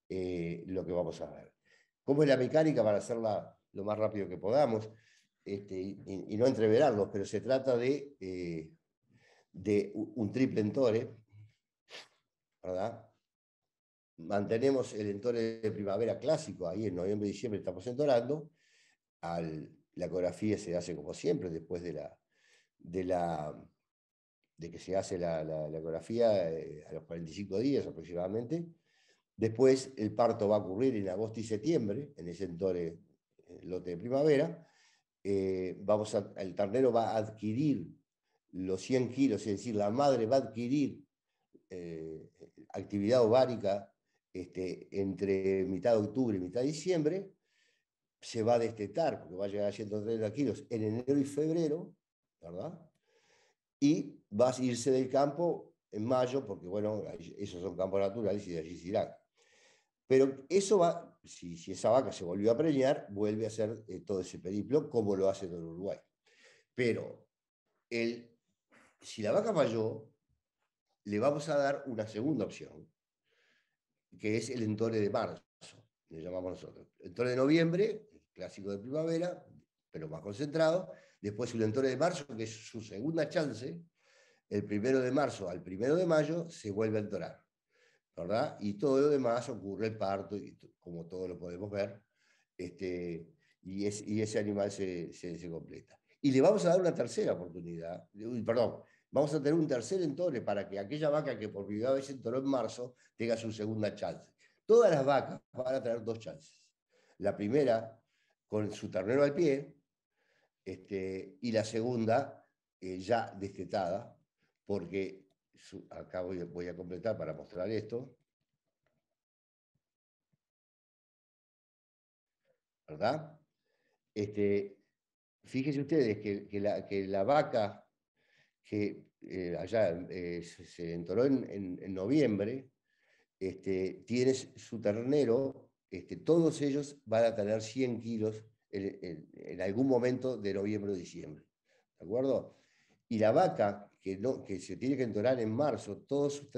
eh, lo que vamos a ver. ¿Cómo es la mecánica para hacerla lo más rápido que podamos? Este, y, no entreverarlos, pero se trata de, eh, de un triple entore, ¿verdad? Mantenemos el entorno de primavera clásico, ahí en noviembre y diciembre estamos entorando. Al, la ecografía se hace como siempre, después de, la, de, que se hace la, ecografía eh, a los 45 días aproximadamente. Después el parto va a ocurrir en agosto y septiembre, en ese entorno eh, lote de primavera. Eh, vamos el ternero va a adquirir los 100 kilos, es decir, la madre va a adquirir actividad ovárica este, entre mitad de octubre y mitad de diciembre, se va a destetar, porque va a llegar a 130 kilos en enero y febrero, ¿verdad? Y va a irse del campo en mayo, porque bueno, esos son campos naturales y de allí se irá. Pero eso va, si, esa vaca se volvió a preñar, vuelve a hacer eh, todo ese periplo como lo hace en Uruguay. Pero el, si la vaca falló, le vamos a dar una segunda opción, que es el entore de marzo, le llamamos nosotros. entore de noviembre, el clásico de primavera, pero más concentrado. Después el entore de marzo, que es su segunda chance. El primero de marzo al primero de mayo se vuelve a entorar. ¿verdad? Y todo lo demás ocurre el parto, y como todos lo podemos ver, este, y, ese animal se, se completa. Y le vamos a dar una tercera oportunidad, perdón, Vamos a tener un tercer entorno para que aquella vaca que por primera vez entoró en marzo tenga su segunda chance. Todas las vacas van a tener dos chances. La primera con su ternero al pie este, y la segunda eh, ya destetada, porque acá voy, a completar para mostrar esto. ¿Verdad? Este, fíjense ustedes que, que, la, vaca que eh, allá eh, se, entoró en, noviembre, este, tienes su ternero, este, todos ellos van a tener 100 kilos en, algún momento de noviembre o diciembre. ¿De acuerdo? Y la vaca, que, no, se tiene que entorar en marzo, todos sus,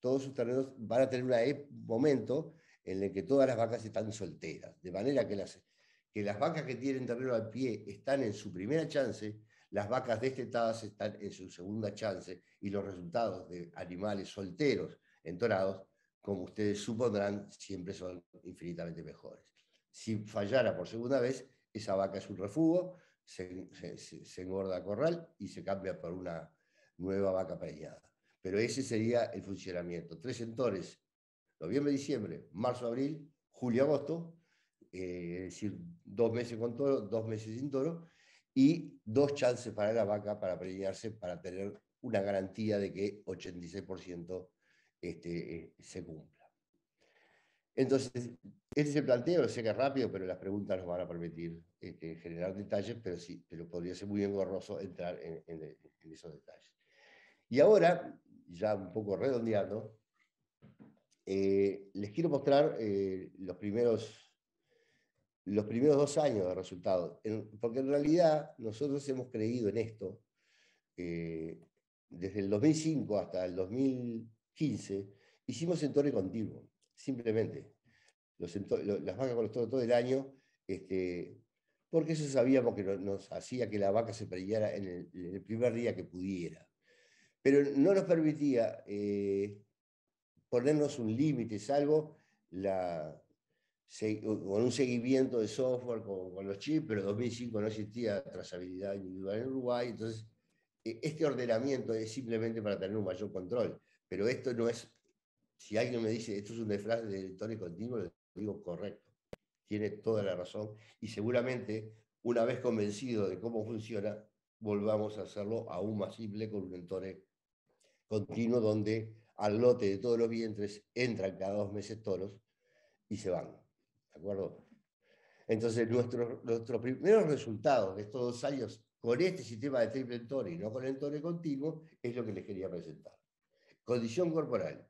todos terneros van a tener un momento en el que todas las vacas están solteras. De manera que que las vacas que tienen ternero al pie están en su primera chance, las vacas destetadas están en su segunda chance y los resultados de animales solteros entorados, como ustedes supondrán, siempre son infinitamente mejores. Si fallara por segunda vez, esa vaca es un refugo, se, engorda corral y se cambia por una nueva vaca preñada. Pero ese sería el funcionamiento. Tres entores, noviembre, diciembre, marzo, abril, julio, agosto, eh, es decir, dos meses con toro, dos meses sin toro, y dos chances para la vaca para premiarse, para tener una garantía de que 86% este, eh, se cumpla. Entonces, ese es el planteo, lo sé que es rápido, pero las preguntas nos van a permitir este, generar detalles, pero sí, pero podría ser muy engorroso entrar en, esos detalles. Y ahora, ya un poco redondeando, eh, les quiero mostrar eh, los primeros los primeros dos años de resultados, porque en realidad nosotros hemos creído en esto eh, desde el 2005 hasta el 2015, hicimos entorno continuo, simplemente. las vacas con los toros todo el año, este, porque eso sabíamos que nos hacía que la vaca se preñara en el, primer día que pudiera. Pero no nos permitía eh, ponernos un límite, salvo la, con un seguimiento de software con, los chips, pero en 2005 no existía trazabilidad individual en Uruguay, entonces e, este ordenamiento es simplemente para tener un mayor control, pero esto no es, si alguien me dice esto es un disfraz de entornos continuo, le digo correcto, tiene toda la razón y seguramente una vez convencido de cómo funciona, volvamos a hacerlo aún más simple con un entorno continuo donde al lote de todos los vientres entran cada dos meses toros y se van acuerdo? Entonces, nuestros nuestro primeros resultados de estos dos años con este sistema de triple entorno y no con el continuo es lo que les quería presentar. Condición corporal.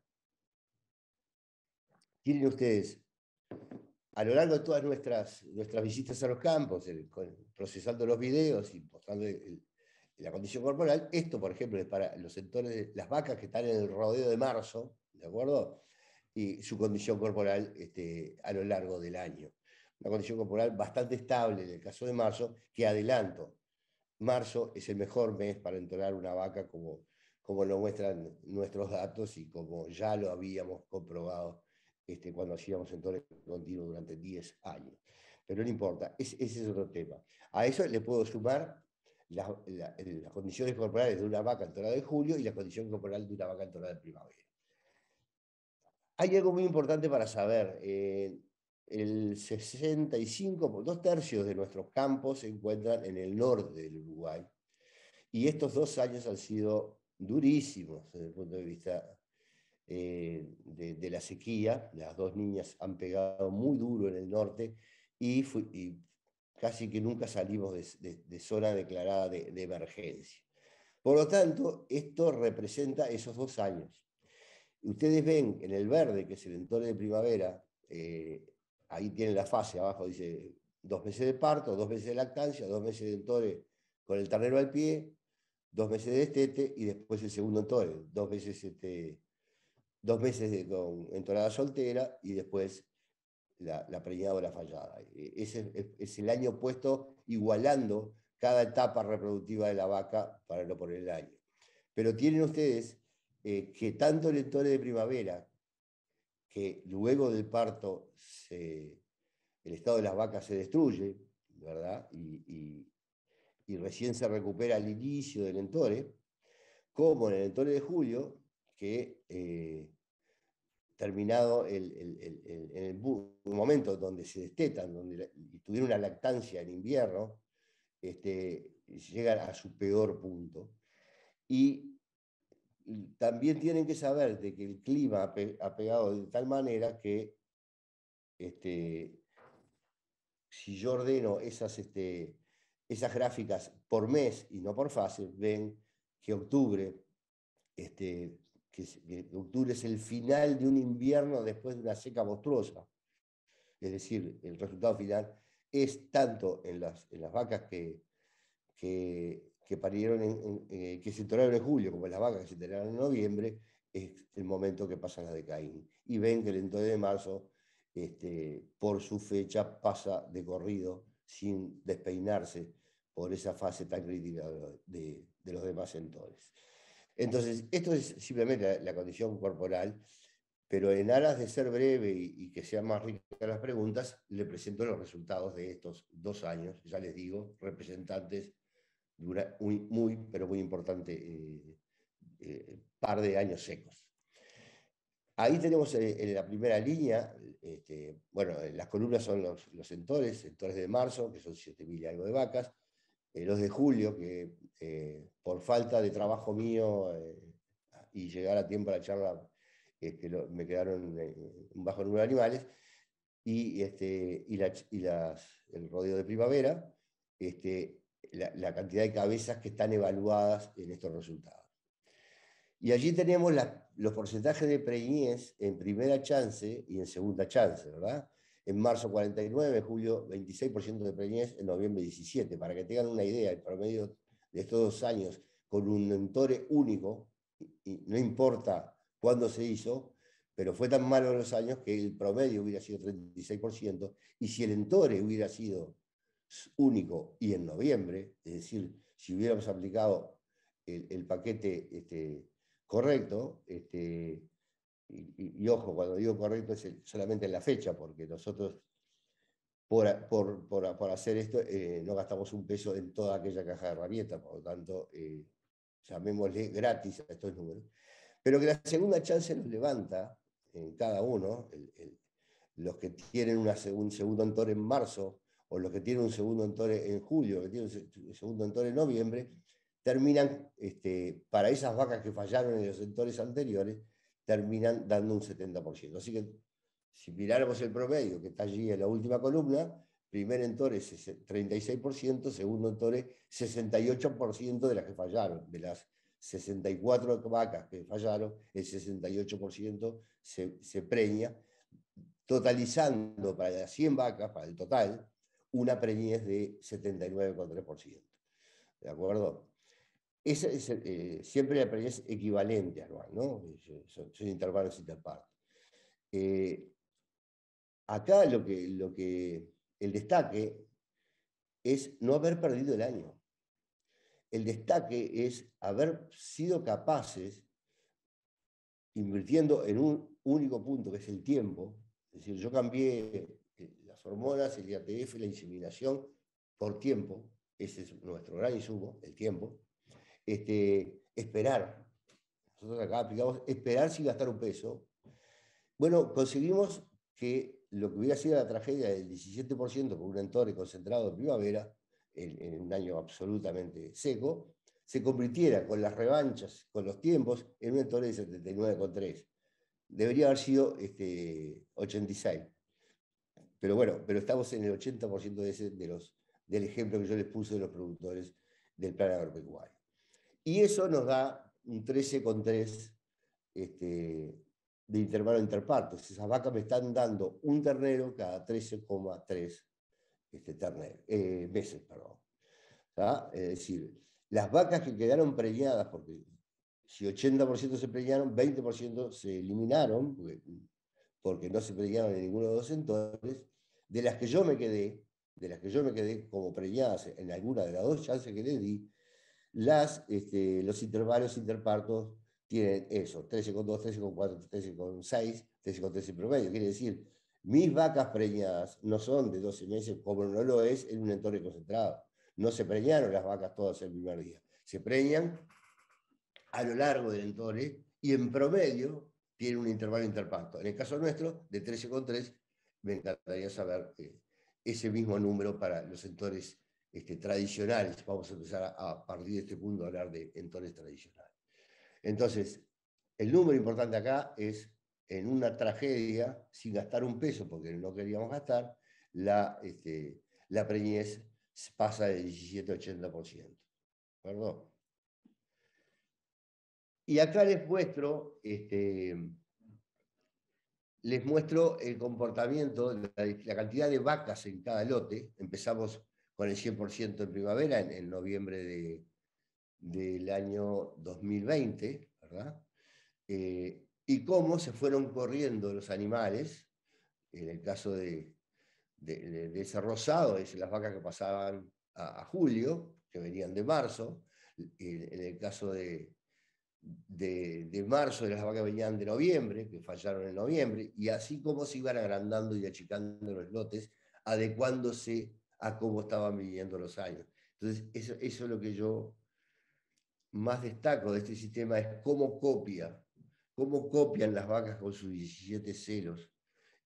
Tienen ustedes, a lo largo de todas nuestras, nuestras visitas a los campos, procesando los videos y mostrando la condición corporal, esto, por ejemplo, es para los las vacas que están en el rodeo de marzo, ¿de acuerdo? y su condición corporal este, a lo largo del año. Una condición corporal bastante estable en el caso de marzo, que adelanto, marzo es el mejor mes para entonar una vaca como, como lo muestran nuestros datos y como ya lo habíamos comprobado este, cuando hacíamos entornos continuos durante 10 años. Pero no importa, ese es otro tema. A eso le puedo sumar las condiciones corporales de una vaca entonada de julio y la condición corporal de una vaca entonada de primavera. Hay algo muy importante para saber. Eh, el 65, dos tercios de nuestros campos se encuentran en el norte del Uruguay. Y estos dos años han sido durísimos desde el punto de vista eh, de, la sequía. Las dos niñas han pegado muy duro en el norte y, casi que nunca salimos de, de zona declarada de emergencia. Por lo tanto, esto representa esos dos años. Ustedes ven en el verde, que es el entorno de primavera, eh, ahí tiene la fase, abajo dice dos meses de parto, dos meses de lactancia, dos meses de entore con el ternero al pie, dos meses de estete y después el segundo entore, dos meses, este, dos meses de, con entorada soltera y después la, preñada o la fallada. E-, ese es, es el año puesto igualando cada etapa reproductiva de la vaca para no poner el año. Pero tienen ustedes eh, que tanto el entore de primavera, que luego del parto el estado de las vacas se destruye, ¿verdad? Y, recién se recupera el inicio del entore, como en el entore de julio, que eh, terminado el, el, momento donde se destetan, donde tuvieron una lactancia en invierno, este, llegan a su peor punto. Y también tienen que saber de que el clima ha pegado de tal manera que este, si yo ordeno esas, este, esas gráficas por mes y no por fase, ven que octubre, este, que, octubre es el final de un invierno después de una seca monstruosa. Es decir, el resultado final es tanto en las, las vacas que, que que parieron, eh, que se enteraron en julio, como las vacas que se enteraron en noviembre, es el momento que pasa la de Caín. Y ven que el entonces de marzo, este, por su fecha, pasa de corrido sin despeinarse por esa fase tan crítica de, los demás entonces. Entonces, esto es simplemente la, condición corporal, pero en aras de ser breve y, y que sean más ricas las preguntas, le presento los resultados de estos dos años, ya les digo, representantes de muy, pero muy importante eh, eh, par de años secos. Ahí tenemos eh, en la primera línea, este, bueno, las columnas son los, entores, entores de marzo, que son 7.000 y algo de vacas, los de julio, que por falta de trabajo mío y llegar a tiempo a la charla, que este, me quedaron un bajo número de animales, y, este, y, el rodeo de primavera, este, la, cantidad de cabezas que están evaluadas en estos resultados. Y allí tenemos los porcentajes de preñez en primera chance y en segunda chance, ¿verdad? En marzo 49, julio 26% de preñez, en noviembre 17. Para que tengan una idea, el promedio de estos dos años con un entore único, y no importa cuándo se hizo, pero fue tan malo en los años que el promedio hubiera sido 36%, y si el entore hubiera sido único y en noviembre, es decir, si hubiéramos aplicado el, paquete este, correcto, este, y, ojo, cuando digo correcto es solamente en la fecha, porque nosotros por, por, hacer esto eh, no gastamos un peso en toda aquella caja de herramientas, por lo tanto, eh, llamémosle gratis a estos números. Pero que la segunda chance nos levanta en cada uno, los que tienen una, un segundo entorno en marzo, o los que tienen un segundo entore en julio, que tienen un segundo entore en noviembre, terminan, este, para esas vacas que fallaron en los entores anteriores, terminan dando un 70%. Así que si miráramos el promedio que está allí en la última columna, primer entore 36%, segundo entore 68% de las que fallaron, de las 64 vacas que fallaron, el 68% se, se preña, totalizando para las 100 vacas, para el total, una preñez de 79,3%. ¿De acuerdo? Esa es eh, siempre la preñez equivalente ¿no? Son, intervalos interparte. Eh, acá lo que, lo que el destaque es no haber perdido el año. El destaque es haber sido capaces, invirtiendo en un único punto, que es el tiempo, es decir, yo cambié hormonas, el IATF, la inseminación por tiempo, ese es nuestro gran insumo, el tiempo, este, esperar. Nosotros acá aplicamos esperar sin gastar un peso. Bueno, conseguimos que lo que hubiera sido la tragedia del 17% con un entorno concentrado en primavera, en, un año absolutamente seco, se convirtiera con las revanchas, con los tiempos, en un entorno de 79,3. Debería haber sido este, 86. Pero bueno, pero estamos en el 80% ese, de los, del ejemplo que yo les puse de los productores del plan agropecuario. Y eso nos da un 13,3 este, de intervalo entre partos Esas vacas me están dando un ternero cada 13,3 este, eh, meses. Es decir, las vacas que quedaron preñadas, porque si 80% se preñaron, 20% se eliminaron, porque porque no se preñaban en ninguno de los entonces, de las que yo me quedé, de las que yo me quedé como preñadas en alguna de las dos chances que le di, las, este, los intervalos interpartos tienen eso, 13,2, 13,4, 13,6, en promedio. Quiere decir, mis vacas preñadas no son de 12 meses como no lo es en un entorno concentrado. No se preñaron las vacas todas el primer día. Se preñan a lo largo del entorno y en promedio tiene un intervalo interpacto. En el caso nuestro, de 13,3, me encantaría saber eh, ese mismo número para los entores este, tradicionales. Vamos a empezar a, partir de este punto a hablar de entores tradicionales. Entonces, el número importante acá es en una tragedia, sin gastar un peso, porque no queríamos gastar, la, este, preñez pasa del 17 80%. Perdón. Y acá les muestro, este, les muestro el comportamiento, la, cantidad de vacas en cada lote. Empezamos con el 100% en primavera, en, noviembre del año 2020, ¿verdad? Eh, y cómo se fueron corriendo los animales, en el caso de, ese rosado, es las vacas que pasaban a, julio, que venían de marzo, en el caso de, de, marzo, de las vacas venían de noviembre, que fallaron en noviembre, y así como se iban agrandando y achicando los lotes, adecuándose a cómo estaban viviendo los años. Entonces, eso, es lo que yo más destaco de este sistema, es cómo copia, cómo copian las vacas con sus 17 celos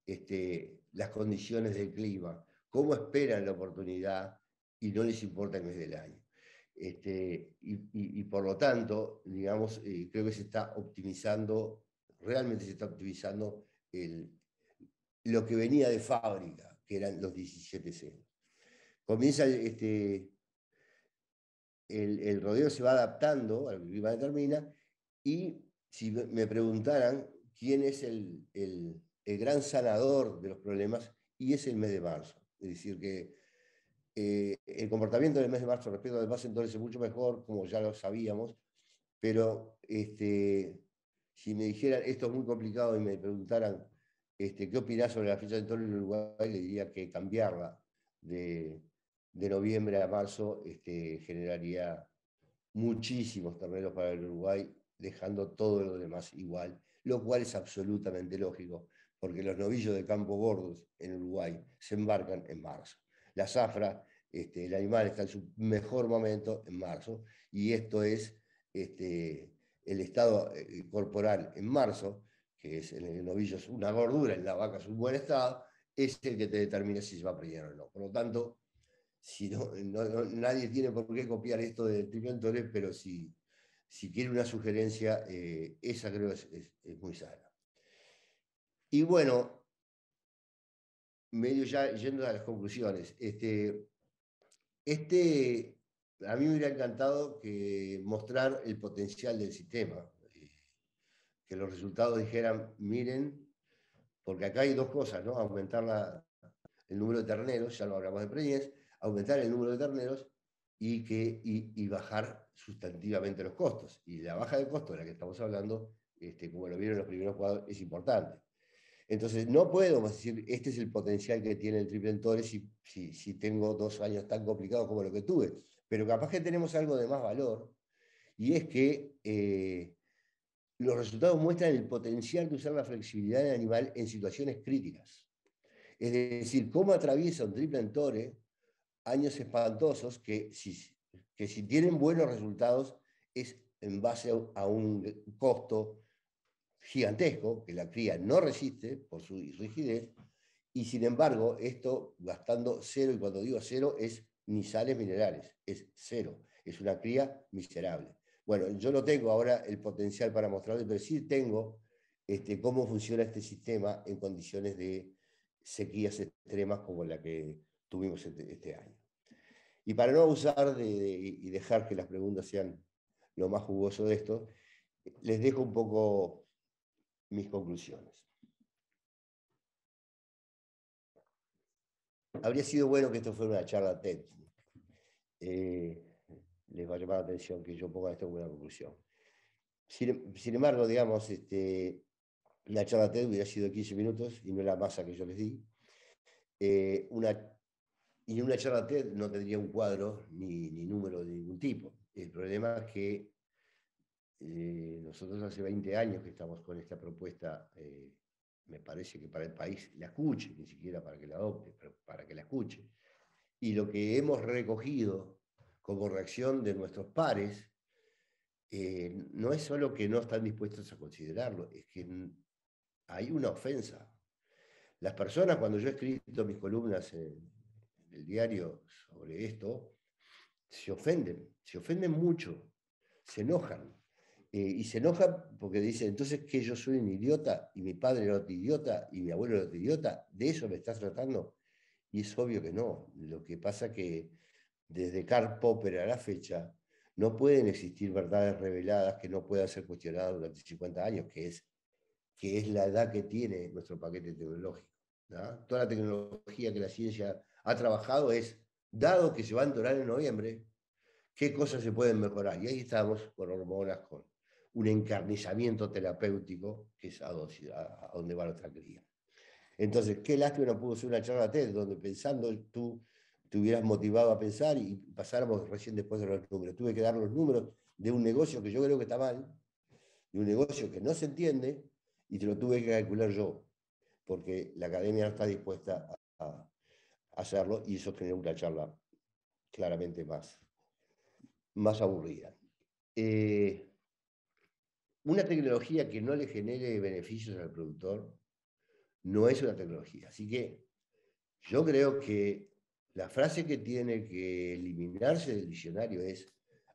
este, las condiciones del clima, cómo esperan la oportunidad y no les importa el mes del año. Este, y, por lo tanto, digamos, eh, creo que se está optimizando, realmente se está optimizando lo que venía de fábrica, que eran los 17 c Comienza este, el, rodeo se va adaptando al clima determina y si me preguntaran quién es el, el, gran sanador de los problemas, y es el mes de marzo. Es decir, que eh, el comportamiento del mes de marzo respecto al de marzo entonces es mucho mejor, como ya lo sabíamos, pero este, si me dijeran esto es muy complicado y me preguntaran este, qué opinás sobre la fecha de entorno en Uruguay, le diría que cambiarla de, de noviembre a marzo este, generaría muchísimos terrenos para el Uruguay, dejando todo lo demás igual, lo cual es absolutamente lógico, porque los novillos de campo gordos en Uruguay se embarcan en marzo la zafra, este, el animal está en su mejor momento en marzo, y esto es este, el estado eh, corporal en marzo, que es en el novillo es una gordura, en la vaca es un buen estado, es el que te determina si se va a preñar o no. Por lo tanto, si no, nadie tiene por qué copiar esto de Torres, pero si, si quiere una sugerencia, eh, esa creo es, es muy sana. Y bueno, medio ya yendo a las conclusiones. Este, este, a mí me hubiera encantado que mostrar el potencial del sistema, eh, que los resultados dijeran, miren, porque acá hay dos cosas, ¿no? Aumentar el número de terneros, ya lo hablamos de preñez, aumentar el número de terneros y, que, bajar sustantivamente los costos. Y la baja de costos de la que estamos hablando, este, como lo vieron en los primeros cuadros, es importante. Entonces, no puedo decir, este es el potencial que tiene el triple en si, si, tengo dos años tan complicados como lo que tuve. Pero capaz que tenemos algo de más valor, y es que eh, los resultados muestran el potencial de usar la flexibilidad del animal en situaciones críticas. Es decir, cómo atraviesa un triple entore años espantosos que si, que si tienen buenos resultados es en base a un costo gigantesco que la cría no resiste por su rigidez, y sin embargo, esto gastando cero, y cuando digo cero es ni sales minerales, es cero, es una cría miserable. Bueno, yo no tengo ahora el potencial para mostrarles, pero sí tengo este, cómo funciona este sistema en condiciones de sequías extremas como la que tuvimos este, este año. Y para no abusar y dejar que las preguntas sean lo más jugoso de esto, les dejo un poco mis conclusiones. Habría sido bueno que esto fuera una charla TED. Eh, les va a llamar la atención que yo ponga esto como una conclusión. Sin, embargo, digamos, este, la charla TED hubiera sido 15 minutos y no la masa que yo les di. Eh, una, y en una charla TED no tendría un cuadro ni, ni número de ningún tipo. El problema es que eh, nosotros hace 20 años que estamos con esta propuesta, eh, me parece que para el país la escuche, ni siquiera para que la adopte, pero para que la escuche. Y lo que hemos recogido como reacción de nuestros pares eh, no es solo que no están dispuestos a considerarlo, es que hay una ofensa. Las personas, cuando yo he escrito mis columnas en el diario sobre esto, se ofenden, se ofenden mucho, se enojan eh, y se enoja porque dice, entonces que yo soy un idiota y mi padre era otro idiota y mi abuelo era otro idiota, ¿de eso me estás tratando? Y es obvio que no. Lo que pasa que desde Karl Popper a la fecha no pueden existir verdades reveladas que no puedan ser cuestionadas durante 50 años, que es, que es la edad que tiene nuestro paquete tecnológico. Toda la tecnología que la ciencia ha trabajado es, dado que se va a entorar en noviembre, qué cosas se pueden mejorar. Y ahí estamos con hormonas, con un encarnizamiento terapéutico, que es a, donde va nuestra cría. Entonces, qué lástima no pudo ser una charla TED, donde pensando tú te hubieras motivado a pensar y pasáramos recién después de los números. Tuve que dar los números de un negocio que yo creo que está mal, de un negocio que no se entiende, y te lo tuve que calcular yo, porque la academia no está dispuesta a hacerlo y eso tiene una charla claramente más, más aburrida. Eh, una tecnología que no le genere beneficios al productor no es una tecnología. Así que yo creo que la frase que tiene que eliminarse del diccionario es,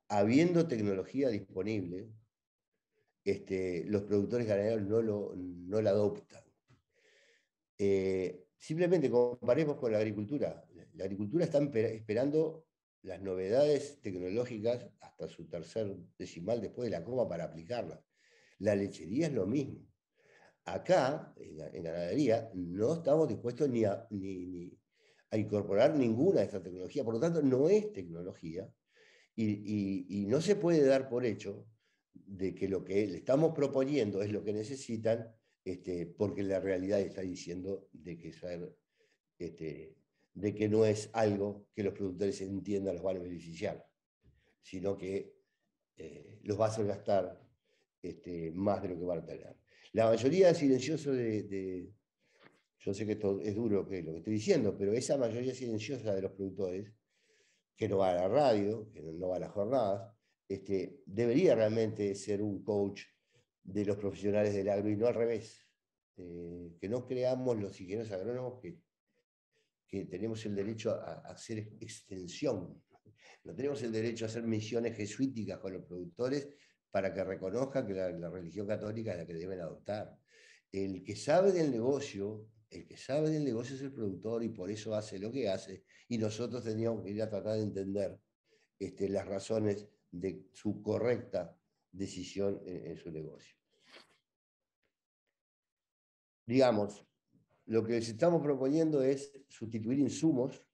habiendo tecnología disponible, este, los productores ganaderos no, no la adoptan. Eh, simplemente comparemos con la agricultura. La agricultura está esperando las novedades tecnológicas hasta su tercer decimal después de la coma para aplicarlas. La lechería es lo mismo. Acá, en, ganadería, no estamos dispuestos ni a, incorporar ninguna de estas tecnologías Por lo tanto, no es tecnología y, no se puede dar por hecho de que lo que le estamos proponiendo es lo que necesitan, este, porque la realidad está diciendo este, de que, no es algo que los productores entiendan los van a beneficiar, sino que eh, los va a hacer gastar este, más de lo que van a tener. La mayoría silenciosa de, yo sé que esto es duro lo que estoy diciendo, pero esa mayoría silenciosa de los productores, que no va a la radio, que no va a las jornadas, este, debería realmente ser un coach de los profesionales del agro y no al revés. Eh, que no creamos los ingenieros agrónomos que, tenemos el derecho a, a, hacer extensión, no tenemos el derecho a hacer misiones jesuíticas con los productores para que reconozcan que la, religión católica es la que deben adoptar. El que sabe del negocio, el que sabe del negocio es el productor y por eso hace lo que hace. Y nosotros teníamos que ir a tratar de entender este, las razones de su correcta decisión en, su negocio. Digamos, lo que les estamos proponiendo es sustituir insumos,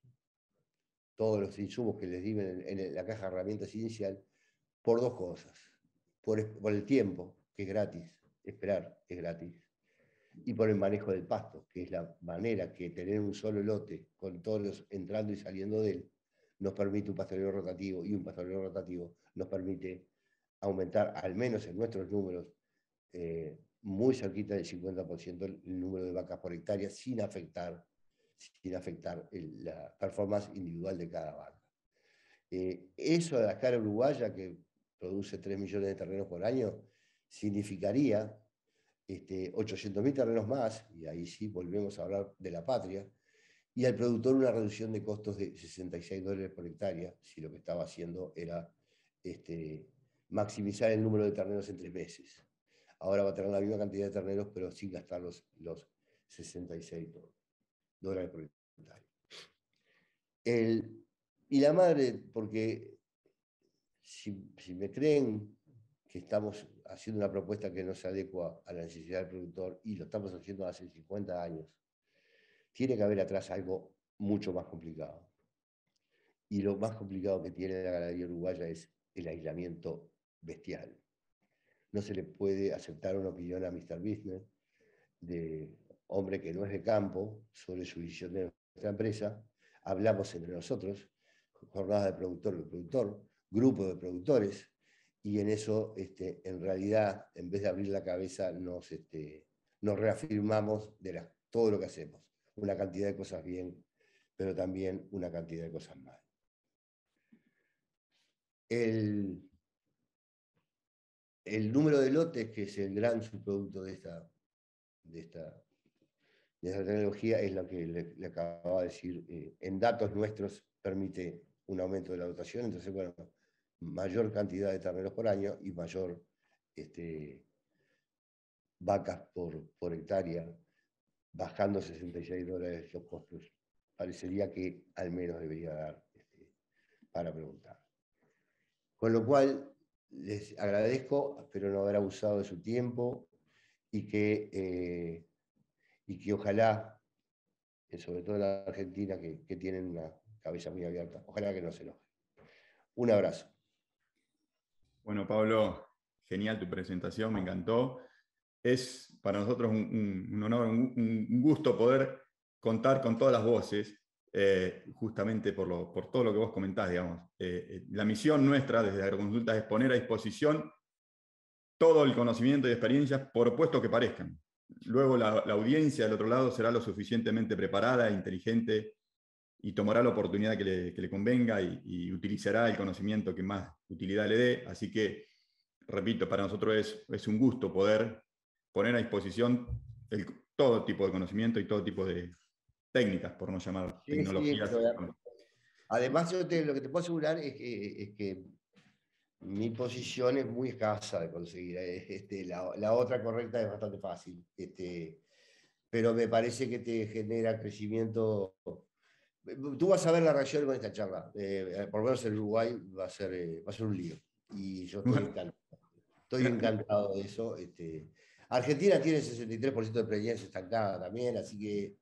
todos los insumos que les dimen en, la caja de herramientas inicial, por dos cosas por, el tiempo, que es gratis, esperar es gratis, y por el manejo del pasto, que es la manera que tener un solo lote con todos los entrando y saliendo de él nos permite un pastoreo rotativo y un pastoreo rotativo nos permite aumentar, al menos en nuestros números, eh, muy cerquita del 50% el número de vacas por hectárea sin afectar, sin afectar la performance individual de cada vaca. Eh, eso de la cara uruguaya que produce 3 millones de terrenos por año, significaría este, 800 mil terrenos más, y ahí sí volvemos a hablar de la patria, y al productor una reducción de costos de 66 dólares por hectárea, si lo que estaba haciendo era este, maximizar el número de terrenos en tres meses. Ahora va a tener la misma cantidad de terneros, pero sin gastar los, los 66 dólares por hectárea. El, y la madre, porque si, me creen que estamos haciendo una propuesta que no se adecua a la necesidad del productor y lo estamos haciendo hace 50 años, tiene que haber atrás algo mucho más complicado. Y lo más complicado que tiene la ganadería uruguaya es el aislamiento bestial. No se le puede aceptar una opinión a Mr. Business de hombre que no es de campo sobre su visión de nuestra empresa. Hablamos entre nosotros, jornadas de productor y productor, grupo de productores y en eso, este, en realidad, en vez de abrir la cabeza, nos, este, nos reafirmamos de todo lo que hacemos. Una cantidad de cosas bien, pero también una cantidad de cosas mal. El, el número de lotes, que es el gran subproducto de esta, de esta, de esta tecnología, es lo que le, acababa de decir. Eh, en datos nuestros permite un aumento de la dotación, entonces, bueno, mayor cantidad de terneros por año y mayor este, vacas por, hectárea, bajando 66 dólares los costos. Parecería que al menos debería dar este, para preguntar. Con lo cual, les agradezco, espero no haber abusado de su tiempo y que, eh, y que ojalá, eh, sobre todo en la Argentina, que, que tienen una cabeza muy abierta, ojalá que no se enoje. Un abrazo. Bueno, Pablo, genial tu presentación, me encantó. Es para nosotros un, honor, un, gusto poder contar con todas las voces, eh, justamente por, lo, por, todo lo que vos comentás, digamos. Eh, eh, la misión nuestra desde Agroconsultas es poner a disposición todo el conocimiento y experiencias, por puesto que parezcan. Luego la, audiencia del otro lado será lo suficientemente preparada, e inteligente y tomará la oportunidad que le, convenga y, utilizará el conocimiento que más utilidad le dé. Así que, repito, para nosotros es, es un gusto poder poner a disposición todo tipo de conocimiento y todo tipo de técnicas, por no llamar tecnologías. Además, yo lo que te puedo asegurar es que, mi posición es muy escasa de conseguir. Eh, este, la, otra correcta es bastante fácil. Este, pero me parece que te genera crecimiento Tú vas a ver la reacción con esta charla. Eh, por lo menos en Uruguay va a ser, eh, a ser un lío. Y yo estoy encantado. Estoy encantado de eso. Este. Argentina tiene 63% de preñez estancada también, así que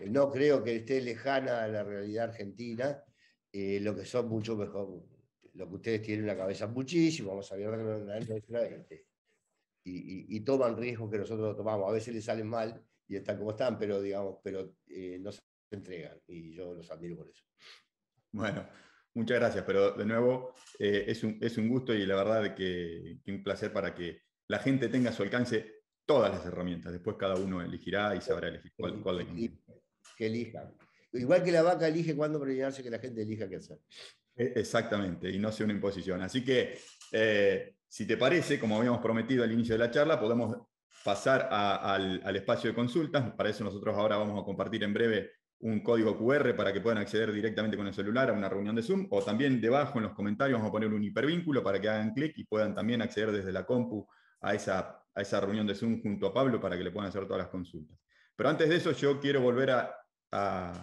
eh, no creo que esté lejana a la realidad argentina. lo que son mucho mejor, lo que ustedes tienen en la cabeza muchísimo, vamos a ver que nuestra, este, y, y, y toman riesgos que nosotros tomamos. A veces les salen mal y están como están, pero digamos, pero no se entregar, y yo los admiro por eso. Bueno, muchas gracias, pero de nuevo eh, es, un, gusto y la verdad que, un placer para que la gente tenga a su alcance todas las herramientas. Después cada uno elegirá y sabrá elegir cuál, cuál le Que elija. Igual que la vaca elige cuándo preñarse, que la gente elija qué hacer. E-, exactamente, y no sea una imposición. Así que, eh, si te parece, como habíamos prometido al inicio de la charla, podemos pasar al, espacio de consultas. Para eso nosotros ahora vamos a compartir en breve un código QR para que puedan acceder directamente con el celular a una reunión de Zoom, o también debajo en los comentarios vamos a poner un hipervínculo para que hagan clic y puedan también acceder desde la compu a esa, a esa reunión de Zoom junto a Pablo para que le puedan hacer todas las consultas. Pero antes de eso yo quiero volver a,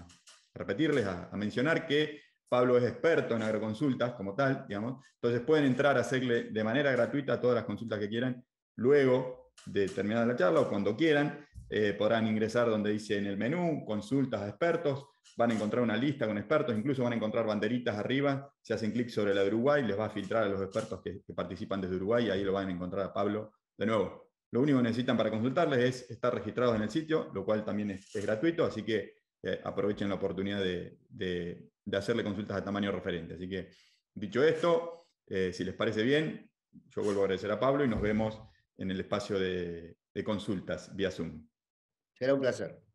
repetirles, a, a, mencionar que Pablo es experto en agroconsultas como tal, digamos, entonces pueden entrar a hacerle de manera gratuita todas las consultas que quieran luego de terminar la charla o cuando quieran. Eh, podrán ingresar donde dice en el menú, consultas a expertos, van a encontrar una lista con expertos, incluso van a encontrar banderitas arriba, si hacen clic sobre la de Uruguay, les va a filtrar a los expertos que, participan desde Uruguay, y ahí lo van a encontrar a Pablo de nuevo. Lo único que necesitan para consultarles es estar registrados en el sitio, lo cual también es, gratuito, así que eh, aprovechen la oportunidad de, hacerle consultas a tamaño referente. Así que, dicho esto, eh, si les parece bien, yo vuelvo a agradecer a Pablo y nos vemos en el espacio de consultas vía Zoom. Será un placer.